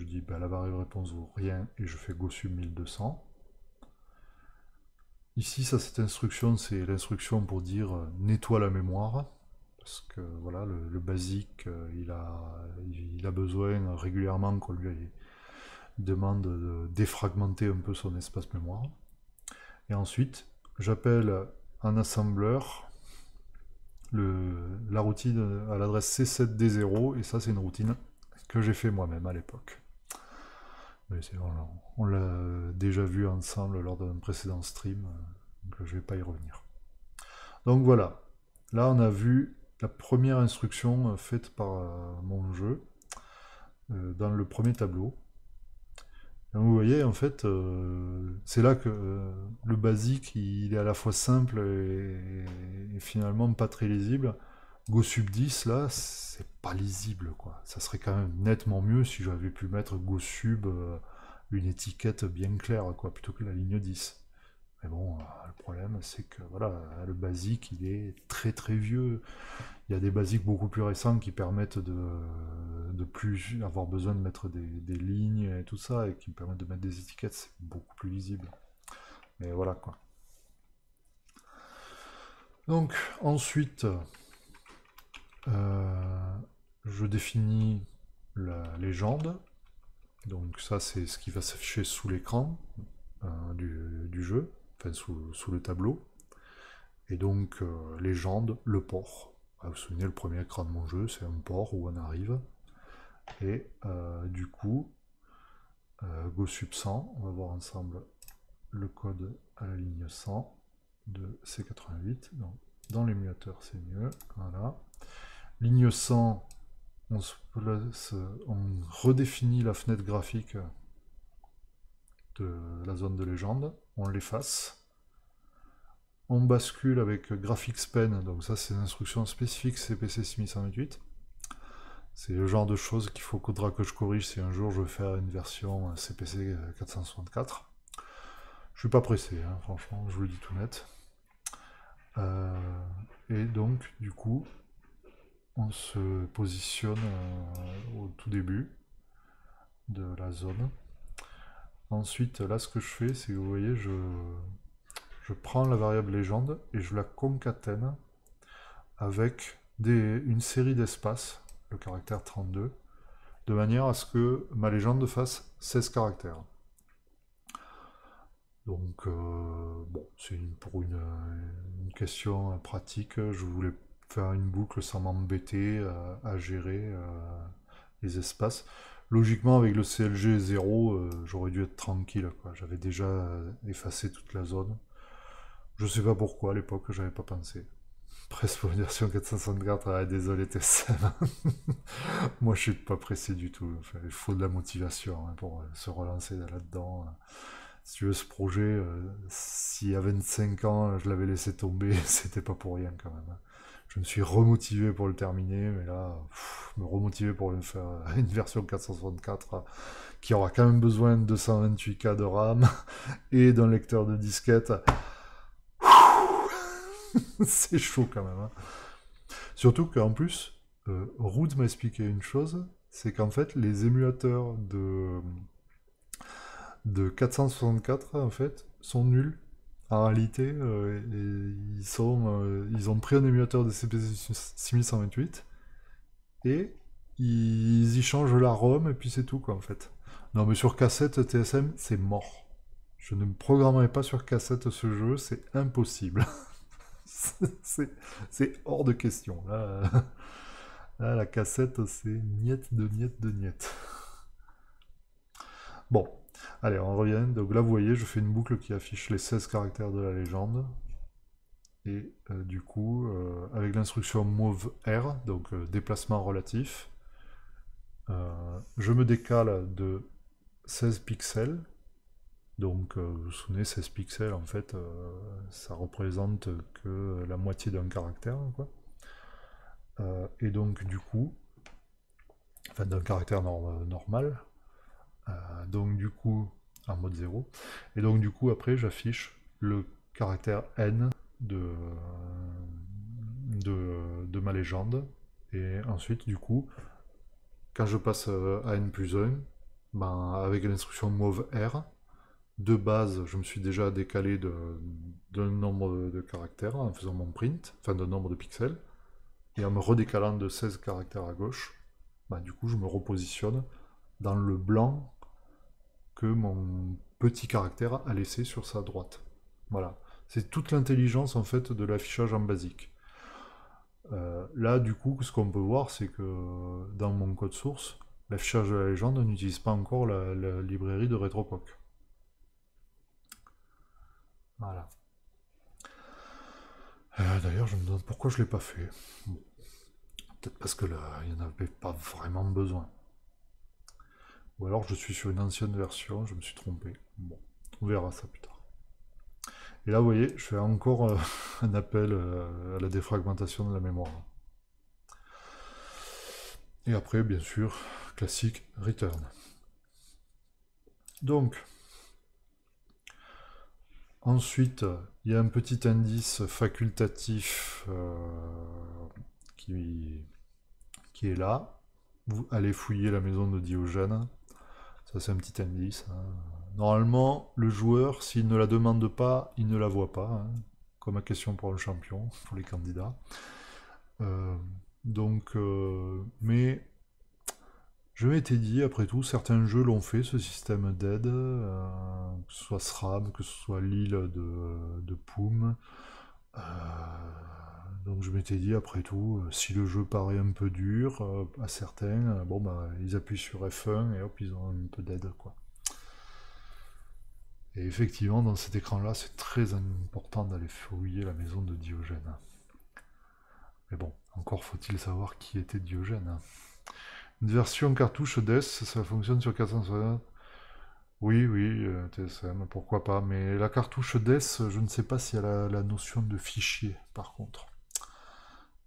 dis ben, la variable réponse vaut rien et je fais go 1200. Ici, ça, cette instruction, c'est l'instruction pour dire euh, nettoie la mémoire. Parce que voilà, le, basique, euh, il a, il a besoin régulièrement qu'on lui demande de défragmenter un peu son espace mémoire. Et ensuite, j'appelle un assembleur la routine à l'adresse C7D0, et ça c'est une routine que j'ai fait moi-même à l'époque on, l'a déjà vu ensemble lors d'un précédent stream, donc je ne vais pas y revenir. Donc voilà, là on a vu la première instruction euh, faite par euh, mon jeu euh, dans le premier tableau. vous voyez, en fait, c'est là que le basique, il est à la fois simple et, finalement pas très lisible. GoSub 10, là, c'est pas lisible, quoi. Ça serait quand même nettement mieux si j'avais pu mettre GoSub euh, une étiquette bien claire, quoi, plutôt que la ligne 10. Mais bon, euh, le problème, c'est que, voilà, euh, le basique, il est très très vieux. Il y a des basiques beaucoup plus récents qui permettent de, plus avoir besoin de mettre des, des lignes et tout ça, et qui permettent de mettre des étiquettes, c'est beaucoup plus lisible. Mais voilà, quoi. Donc, ensuite... Euh, je définis la légende. Donc ça, c'est ce qui va s'afficher sous l'écran euh, du, jeu, enfin sous, le tableau. Et donc, euh, légende, le port. Ah, vous vous souvenez, le premier écran de mon jeu, c'est un port où on arrive. Et du coup, go sub 100, on va voir ensemble le code à la ligne 100 de C88. dans l'émulateur, c'est mieux. Voilà. Ligne 100, on, redéfinit la fenêtre graphique de la zone de légende, on l'efface. On bascule avec Graphics Pen, donc ça c'est une instruction spécifique CPC 6128. C'est le genre de choses qu'il faudra que je corrige si un jour je veux faire une version CPC 464. Je suis pas pressé, hein, franchement, je vous le dis tout net. Euh, et donc, du coup, on se positionne euh, au tout début de la zone. Ensuite, là, ce que je fais, c'est que vous voyez, je, je prends la variable légende et je la concatène avec des, une série d'espaces, le caractère 32, de manière à ce que ma légende fasse 16 caractères. Donc, euh, bon, c'est pour une, une, question pratique, je voulais faire une boucle sans m'embêter euh, à gérer euh, les espaces. Logiquement, avec le CLG 0, euh, j'aurais dû être tranquille. J'avais déjà effacé toute la zone. Je sais pas pourquoi à l'époque, j'avais pas pensé. Presse pour une version 464, désolé Tessel. Moi je suis pas pressé du tout. il faut de la motivation hein, pour se relancer là-dedans. Hein. Si tu veux ce projet, si à 25 ans je l'avais laissé tomber, c'était pas pour rien quand même. Hein je me suis remotivé pour le terminer, mais là, me remotiver pour faire une version 464 euh, qui aura quand même besoin de 128K de RAM et d'un lecteur de disquette. C'est chaud quand même. Hein. Surtout qu'en plus, euh, Root m'a expliqué une chose, c'est qu'en fait, les émulateurs de, de 464, en fait, sont nuls en réalité, euh, euh, ils, ont pris un émulateur de CPC 6128 et ils y changent la ROM et puis c'est tout quoi en fait. Non mais sur cassette TSM, c'est mort. Je ne programmerai pas sur cassette ce jeu, c'est impossible. c'est hors de question. là la cassette, c'est niette de niette de niette. Bon, Allez, on revient. Donc là, vous voyez, je fais une boucle qui affiche les 16 caractères de la légende. Et euh, du coup, euh, avec l'instruction move R, donc euh, déplacement relatif, je me décale de 16 pixels. Donc vous vous souvenez, 16 pixels, en fait, ça représente que la moitié d'un caractère. et donc du coup, enfin d'un caractère normal, euh, donc du coup, en mode 0. Et donc du coup, après, j'affiche le caractère n de, de, ma légende. Et ensuite, du coup, quand je passe euh, à n plus 1, ben, avec l'instruction move r, de base, je me suis déjà décalé d'un nombre de caractères en faisant mon print, enfin d'un nombre de pixels, et en me redécalant de 16 caractères à gauche, ben, du coup, je me repositionne dans le blanc que mon petit caractère a laissé sur sa droite. Voilà. C'est toute l'intelligence en fait de l'affichage en basique. Euh, là, du coup, ce qu'on peut voir, c'est que euh, dans mon code source, l'affichage de la légende n'utilise pas encore la, librairie de RetroPoc. Voilà. Euh, d'ailleurs, je me demande pourquoi je ne l'ai pas fait. Peut-être parce que il n'y en avait pas vraiment besoin. Ou alors je suis sur une ancienne version, je me suis trompé. Bon, on verra ça plus tard. Et là, vous voyez, je fais encore euh, un appel euh, à la défragmentation de la mémoire. Et après, bien sûr, classique return. Donc, ensuite, il y a un petit indice facultatif euh, qui, qui est là. Vous allez fouiller la maison de Diogène c'est un petit indice. Hein. Normalement, le joueur, s'il ne la demande pas, il ne la voit pas. Hein. Comme à question pour le champion, pour les candidats. Euh, donc, euh, mais je m'étais dit, après tout, certains jeux l'ont fait, ce système d'aide, euh, que ce soit SRAM, que ce soit l'île de, de Poum. Donc je m'étais dit, après tout, euh, si le jeu paraît un peu dur euh, à certains, euh, bon bah ils appuient sur F1 et hop, ils ont un peu d'aide quoi. Et effectivement, dans cet écran-là, c'est très important d'aller fouiller la maison de Diogène. Mais bon, encore faut-il savoir qui était Diogène. Une version cartouche DES, ça fonctionne sur 460. Oui, oui, TSM, pourquoi pas. Mais la cartouche DES, je ne sais pas si elle a la notion de fichier, par contre.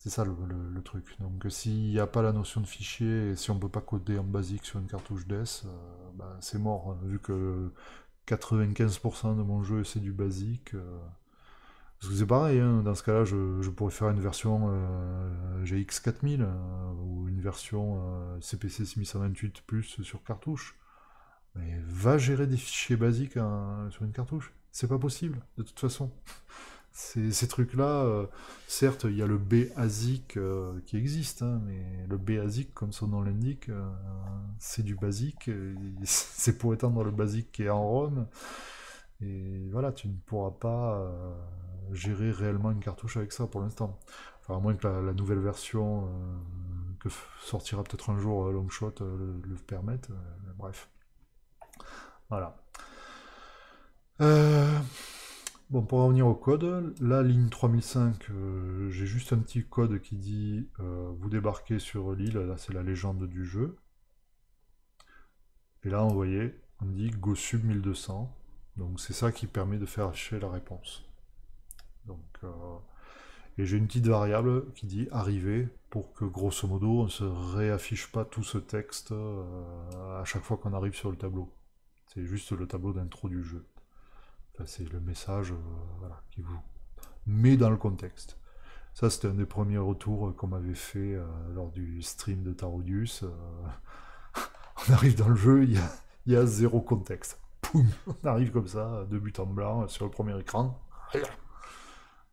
C'est ça le, truc. Donc euh, s'il n'y a pas la notion de fichier et si on ne peut pas coder en basique sur une cartouche DES, euh, ben, c'est mort. Hein. vu que 95% de mon jeu c'est du basique. Euh, parce que c'est pareil, hein. dans ce cas-là, je, pourrais faire une version GX 4000 ou une version CPC 6128 plus sur cartouche. Mais va gérer des fichiers basiques hein, sur une cartouche. C'est pas possible, de toute façon. Ces, trucs-là, euh, certes, il y a le B euh, qui existe, hein, mais le B comme son nom l'indique, euh, c'est du basique, c'est pour étendre le basique qui est en ROM. Et voilà, tu ne pourras pas gérer réellement une cartouche avec ça pour l'instant. Enfin, à moins que la, nouvelle version que sortira peut-être un jour Longshot le, le, permette. bref. Voilà. Euh, Bon, pour revenir au code, la ligne 3005, euh, j'ai juste un petit code qui dit euh, vous débarquez sur l'île, là c'est la légende du jeu. Et là, on voyez, on dit go sub 1200. Donc c'est ça qui permet de faire afficher la réponse. Donc, euh, et j'ai une petite variable qui dit arriver pour que grosso modo on ne se réaffiche pas tout ce texte à chaque fois qu'on arrive sur le tableau. C'est juste le tableau d'intro du jeu. Ben, c'est le message euh, qui vous met dans le contexte. Ça, c'était un des premiers retours euh, qu'on m'avait fait euh, lors du stream de Tarodius. on arrive dans le jeu, il y a, zéro contexte. Poum, on arrive comme ça, deux buts en blanc sur le premier écran.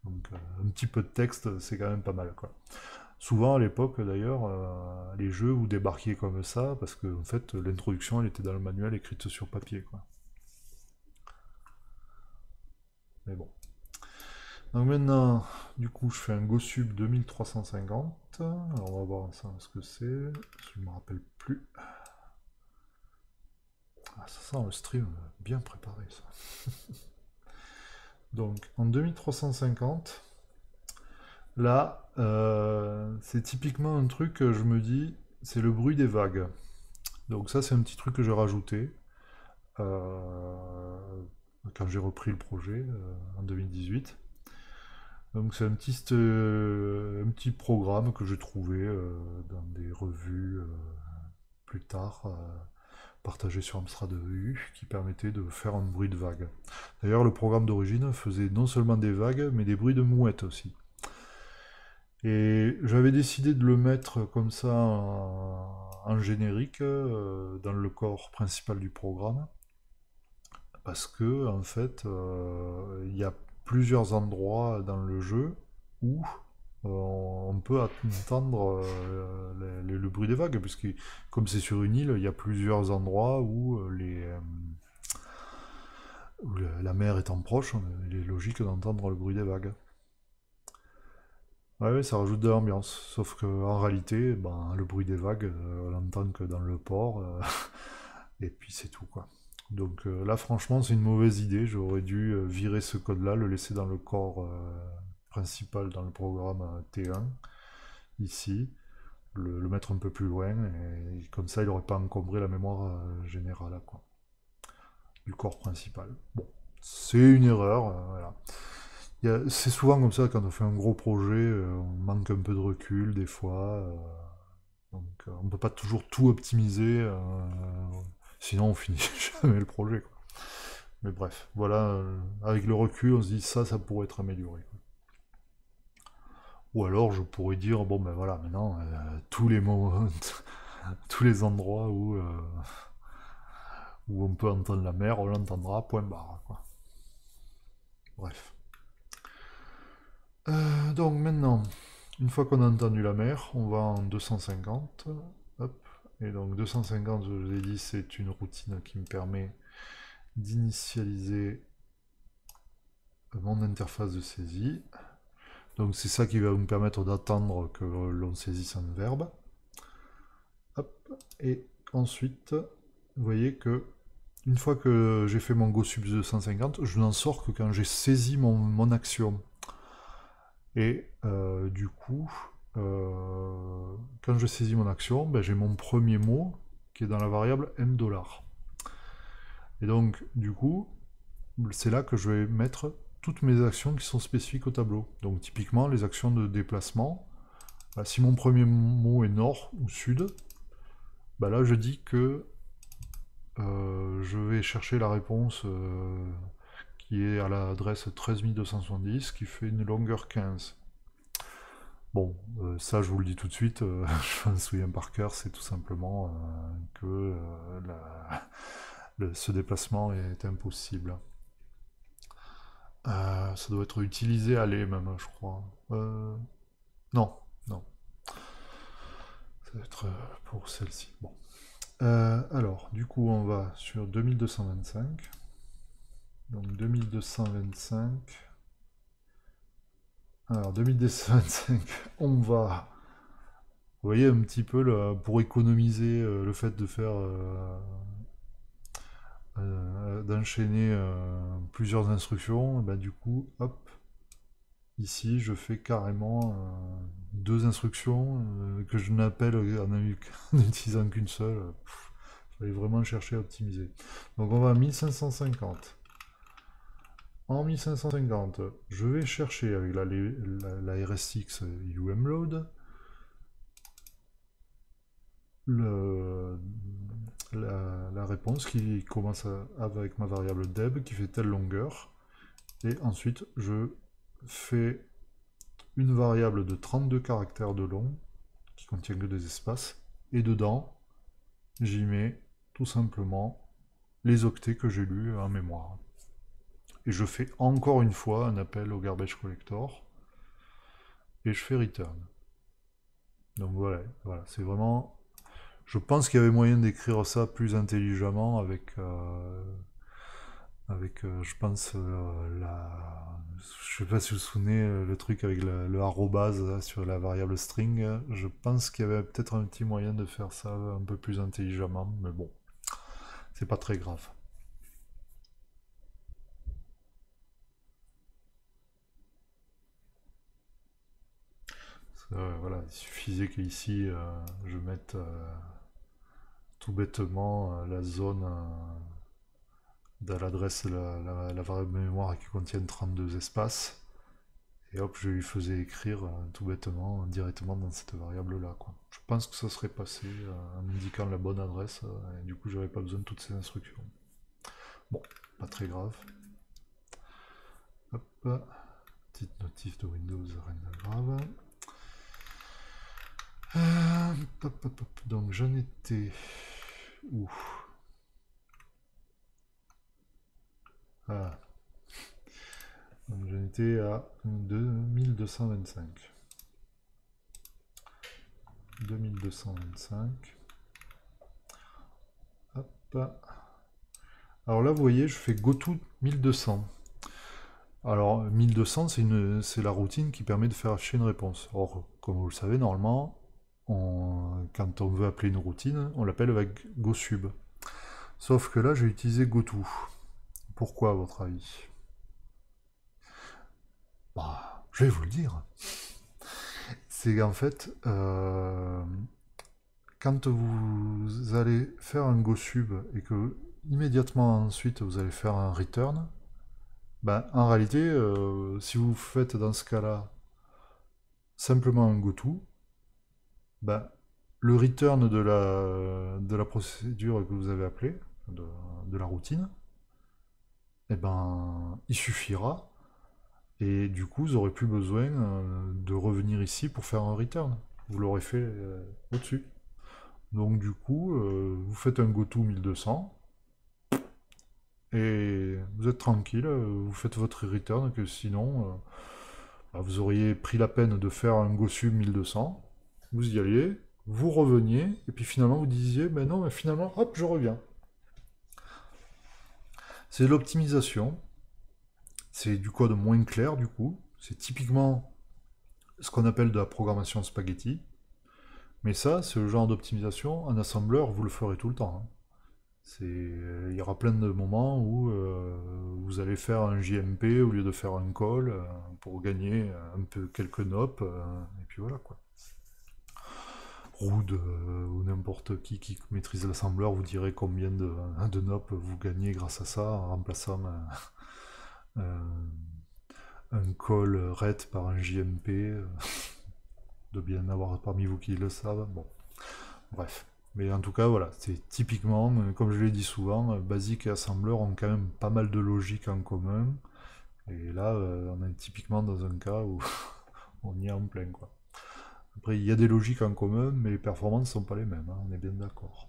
Donc un petit peu de texte, c'est quand même pas mal. Souvent à l'époque d'ailleurs, les jeux vous débarquiez comme ça, parce que fait l'introduction elle était dans le manuel écrite sur papier. Mais bon. Donc maintenant, du coup, je fais un go sub 2350. Alors on va voir ensemble ce que c'est. Je ne me rappelle plus. Ah, ça sent le stream bien préparé, ça. Donc en 2350, là, euh, c'est typiquement un truc je me dis, c'est le bruit des vagues. Donc ça, c'est un petit truc que j'ai rajouté. Euh, quand j'ai repris le projet euh, en 2018. Donc c'est euh, un petit, programme que j'ai trouvé euh, dans des revues plus tard partagé sur Amstrad EU qui permettait de faire un bruit de vague. D'ailleurs, le programme d'origine faisait non seulement des vagues, mais des bruits de mouettes aussi. Et j'avais décidé de le mettre comme ça en, générique dans le corps principal du programme parce que en fait, euh, il y a plusieurs endroits dans le jeu où euh, on peut entendre euh, le, bruit des vagues, puisque comme c'est sur une île, il y a plusieurs endroits où les la mer étant proche, il est logique d'entendre le bruit des vagues. Oui, ça rajoute de l'ambiance, sauf qu'en réalité, ben, le bruit des vagues, on l'entend que dans le port, et puis c'est tout quoi. Donc euh, là, franchement, c'est une mauvaise idée. J'aurais dû euh, virer ce code-là, le laisser dans le corps euh, principal, dans le programme T1, ici, le, mettre un peu plus loin, et, comme ça, il n'aurait pas encombré la mémoire générale quoi, du corps principal. Bon, c'est une erreur, C'est souvent comme ça, quand on fait un gros projet, on manque un peu de recul des fois. donc on ne peut pas toujours tout optimiser Sinon, on finit jamais le projet. Quoi. Mais bref, voilà, euh, avec le recul, on se dit ça, ça pourrait être amélioré. Ou alors, je pourrais dire, bon ben voilà, maintenant, euh, tous les moments, tous les endroits où, euh, où on peut entendre la mer, on l'entendra, point barre. Quoi. Bref. donc maintenant, une fois qu'on a entendu la mer, on va en 250. Et donc 250, je vous ai dit, c'est une routine qui me permet d'initialiser mon interface de saisie. Donc c'est ça qui va me permettre d'attendre que l'on saisisse un verbe. Et ensuite, vous voyez que une fois que j'ai fait mon go sub 250, je n'en sors que quand j'ai saisi mon, action. Et euh, du coup, euh, quand je saisis mon action, ben, j'ai mon premier mot qui est dans la variable M$. Et donc, du coup, c'est là que je vais mettre toutes mes actions qui sont spécifiques au tableau. Donc typiquement, les actions de déplacement, euh, si mon premier mot est nord ou sud, ben là je dis que euh, je vais chercher la réponse qui est à l'adresse 13270 qui fait une longueur 15. Bon, euh, ça je vous le dis tout de suite, euh, je me souviens par cœur, c'est tout simplement euh, que ce déplacement est impossible. ça doit être utilisé à aller même, je crois. non, non. Ça doit être pour celle-ci. Bon. alors, du coup, on va sur 2225. Donc 2225. Alors, 2025, on va... Vous voyez un petit peu, pour économiser euh, le fait de faire... Euh, euh, d'enchaîner plusieurs instructions, eh ben, du coup, hop, ici, je fais carrément deux instructions que je n'appelle en n'utilisant qu'une seule. Il fallait vraiment chercher à optimiser. Donc, on va à 1550. En 1550, je vais chercher avec la, la, RSX UMLoad le, la, la, réponse qui commence avec ma variable deb qui fait telle longueur. Et ensuite, je fais une variable de 32 caractères de long qui contient que des espaces. Et dedans, j'y mets tout simplement les octets que j'ai lus en mémoire. Et je fais encore une fois un appel au garbage collector. Et je fais return. Donc voilà, voilà c'est vraiment... Je pense qu'il y avait moyen d'écrire ça plus intelligemment avec... Euh, avec, euh, je pense, euh, la... Je sais pas si vous vous souvenez, le truc avec le le arrobase sur la variable string. Je pense qu'il y avait peut-être un petit moyen de faire ça un peu plus intelligemment, mais bon, c'est pas très grave. Euh, voilà, il suffisait qu'ici euh, je mette euh, tout bêtement la zone de l'adresse, la, la, variable mémoire qui contient 32 espaces. Et hop, je lui faisais écrire tout bêtement directement dans cette variable-là. Je pense que ça serait passé en indiquant la bonne adresse. et du coup, j'aurais pas besoin de toutes ces instructions. Bon, pas très grave. petite notif de Windows, rien de grave. Ah, Donc j'en étais où ah. Donc j'en étais à 2225. 2225. Hop. Alors là, vous voyez, je fais GoTo 1200. Alors 1200, c'est la routine qui permet de faire acheter une réponse. Or, comme vous le savez, normalement, quand on veut appeler une routine, on l'appelle avec GoSub. Sauf que là, j'ai utilisé GoTo. Pourquoi, à votre avis bah, Je vais vous le dire. C'est qu'en fait, euh, quand vous allez faire un GoSub et que immédiatement ensuite vous allez faire un return, ben, en réalité, euh, si vous faites dans ce cas-là simplement un GoTo, bah, le return de la, de la procédure que vous avez appelée, de, la routine, eh ben, il suffira. Et du coup, vous n'aurez plus besoin euh, de revenir ici pour faire un return. Vous l'aurez fait euh, au-dessus. Donc du coup, euh, vous faites un goto 1200. Et vous êtes tranquille, vous faites votre return, que sinon, bah, vous auriez pris la peine de faire un GoSub 1200. Vous y alliez, vous reveniez, et puis finalement vous disiez, ben non, mais finalement, hop, je reviens. C'est l'optimisation, c'est du code moins clair du coup, c'est typiquement ce qu'on appelle de la programmation spaghetti, mais ça, c'est le genre d'optimisation, un assembleur, vous le ferez tout le temps. Hein. Euh, il y aura plein de moments où euh, vous allez faire un JMP au lieu de faire un call euh, pour gagner un peu quelques nops, et puis voilà quoi. Rood euh, ou n'importe qui qui maîtrise l'assembleur vous direz combien de, de vous gagnez grâce à ça en remplaçant un, un, call RET par un JMP. Euh, de bien avoir parmi vous qui le savent. Bon, bref. Mais en tout cas, voilà, c'est typiquement, euh, comme je l'ai dit souvent, basique et Assembleur ont quand même pas mal de logique en commun. Et là, on est typiquement dans un cas où on y est en plein, quoi. Après, il y a des logiques en commun, mais les performances ne sont pas les mêmes, hein, on est bien d'accord.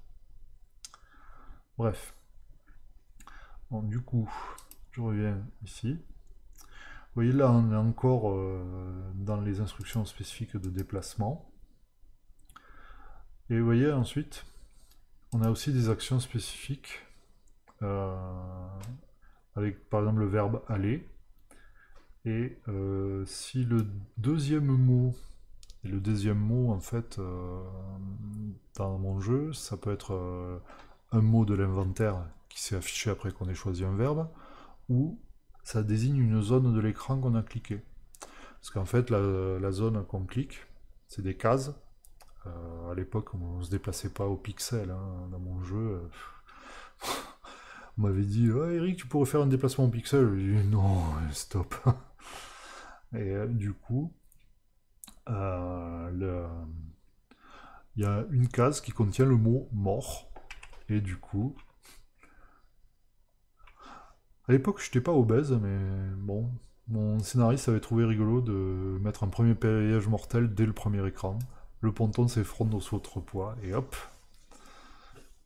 Bref. du coup, je reviens ici. Vous voyez là, on est encore euh, dans les instructions spécifiques de déplacement. Et vous voyez ensuite, on a aussi des actions spécifiques euh, avec par exemple le verbe aller. Et euh, si le deuxième mot le deuxième mot, en fait, euh, dans mon jeu, ça peut être euh, un mot de l'inventaire qui s'est affiché après qu'on ait choisi un verbe, ou ça désigne une zone de l'écran qu'on a cliqué. Parce qu'en fait, la, zone qu'on clique, c'est des cases. Euh, à l'époque, on ne se déplaçait pas au pixel hein, dans mon jeu. on m'avait dit «Ah, Eric, tu pourrais faire un déplacement au pixel. J'ai dit non, stop. Et du coup, euh, il y a une case qui contient le mot mort. Et du coup, à l'époque, j'étais pas obèse, mais bon, mon scénariste avait trouvé rigolo de mettre un premier périllage mortel dès le premier écran. Le ponton s'effronte au votre poids et hop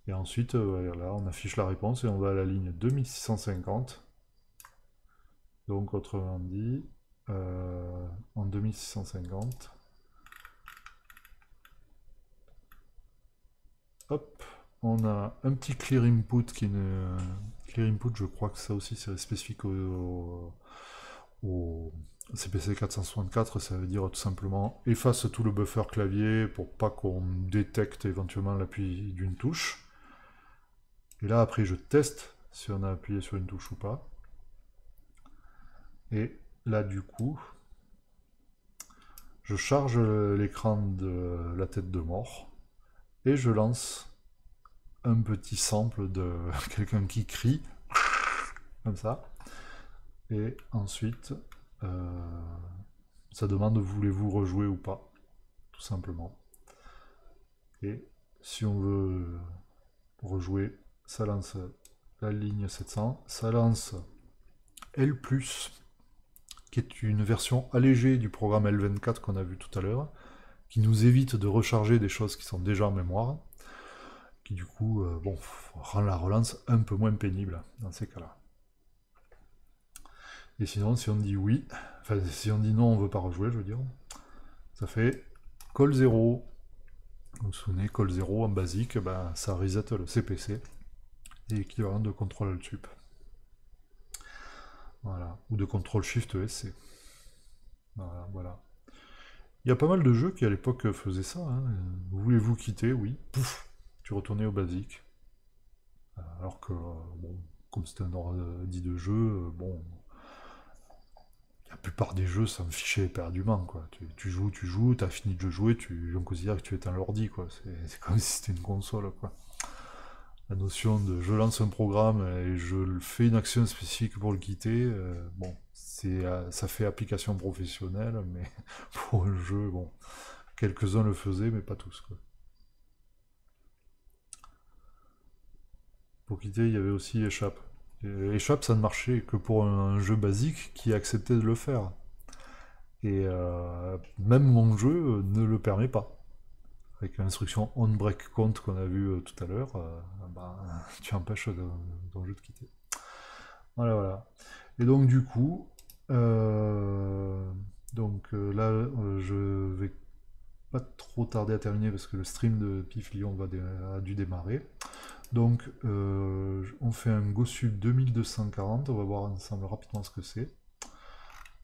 Et ensuite, euh, voilà, on affiche la réponse et on va à la ligne 2650. Donc, autrement dit, euh, en 2650. Hop, on a un petit clear input qui ne... clear input, je crois que ça aussi c'est spécifique au, au CPC 464, ça veut dire tout simplement efface tout le buffer clavier pour pas qu'on détecte éventuellement l'appui d'une touche. Et là après je teste si on a appuyé sur une touche ou pas. Et là du coup, je charge l'écran de la tête de mort et je lance un petit sample de quelqu'un qui crie, comme ça. Et ensuite, euh, ça demande voulez-vous rejouer ou pas, tout simplement. Et si on veut rejouer, ça lance la ligne 700, ça lance L+, qui est une version allégée du programme L24 qu'on a vu tout à l'heure, qui nous évite de recharger des choses qui sont déjà en mémoire, qui du coup euh, bon, rend la relance un peu moins pénible dans ces cas-là. Et sinon, si on dit oui, enfin si on dit non, on ne veut pas rejouer, je veux dire, ça fait call 0. Vous vous souvenez, call 0 en basique, ben, ça reset le CPC et équivalent de contrôle tube. Voilà. Ou de CTRL-SHIFT-ESC. Voilà, voilà. Il y a pas mal de jeux qui à l'époque faisaient ça. Hein. Voulez-vous quitter Oui. Pouf Tu retournais au basique. Euh, alors que, euh, bon, comme c'était un ordi euh, de jeu, bon. La plupart des jeux, ça me fichait éperdument, quoi. Tu, tu joues, tu joues, t'as fini de jouer, tu, on considère que ah, tu es un l'ordi, quoi. C'est comme si c'était une console, quoi la notion de je lance un programme et je fais une action spécifique pour le quitter, euh, bon, c'est, euh, ça fait application professionnelle, mais pour le jeu, bon, quelques-uns le faisaient, mais pas tous. Quoi. Pour quitter, il y avait aussi échappe. Euh, échappe, ça ne marchait que pour un, jeu basique qui acceptait de le faire. Et même mon jeu ne le permet pas avec l'instruction on break compte qu'on a vu euh, tout à l'heure, euh, bah, tu empêches ton jeu de quitter. Voilà, voilà. Et donc du coup, euh, donc là, je vais pas trop tarder à terminer parce que le stream de Pif Lyon va a dû démarrer. Donc on fait un GoSub 2240, on va voir ensemble rapidement ce que c'est.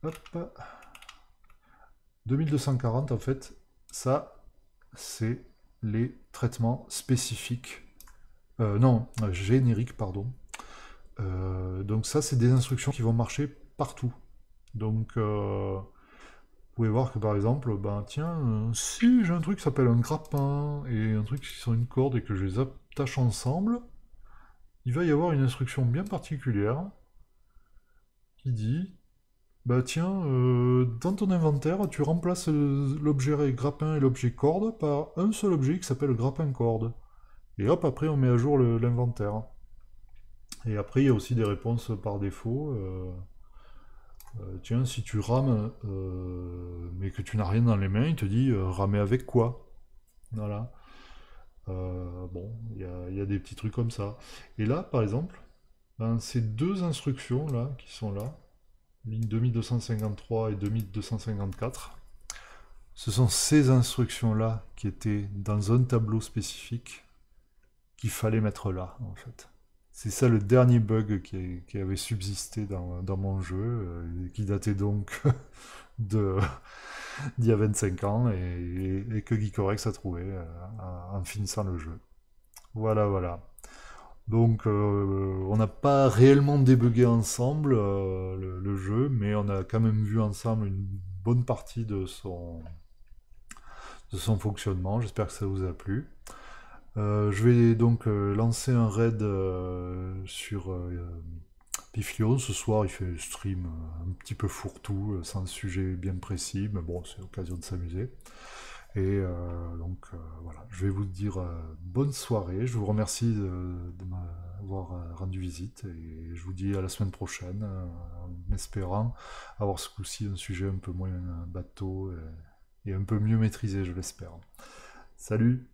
Hop 2240 en fait, ça c'est les traitements spécifiques, euh, non, génériques, pardon. Euh, donc ça, c'est des instructions qui vont marcher partout. Donc, euh, vous pouvez voir que par exemple, ben, tiens, si j'ai un truc qui s'appelle un grappin et un truc qui sont une corde et que je les attache ensemble, il va y avoir une instruction bien particulière qui dit bah tiens, euh, dans ton inventaire, tu remplaces euh, l'objet grappin et l'objet corde par un seul objet qui s'appelle grappin corde. Et hop, après on met à jour l'inventaire. Et après, il y a aussi des réponses par défaut. Euh, tiens, si tu rames, mais que tu n'as rien dans les mains, il te dit ramer avec quoi Voilà. bon, il y a, des petits trucs comme ça. Et là, par exemple, ben, ces deux instructions là qui sont là, lignes 2253 et 2254. Ce sont ces instructions-là qui étaient dans un tableau spécifique qu'il fallait mettre là, en fait. C'est ça le dernier bug qui, avait subsisté dans, mon jeu, euh, qui datait donc de d'il y a 25 ans et, et que Geekorex a trouvé euh, en finissant le jeu. Voilà, voilà. Donc euh, on n'a pas réellement débugué ensemble euh, le, jeu, mais on a quand même vu ensemble une bonne partie de son, fonctionnement. J'espère que ça vous a plu. Euh, je vais donc lancer un raid sur Piflion. Ce soir, il fait stream un petit peu fourre-tout, sans sujet bien précis, mais bon, c'est l'occasion de s'amuser. Et euh, donc euh, voilà, je vais vous dire euh, bonne soirée. Je vous remercie de, m'avoir rendu visite et je vous dis à la semaine prochaine en espérant avoir ce coup-ci un sujet un peu moins bateau et un peu mieux maîtrisé, je l'espère. Salut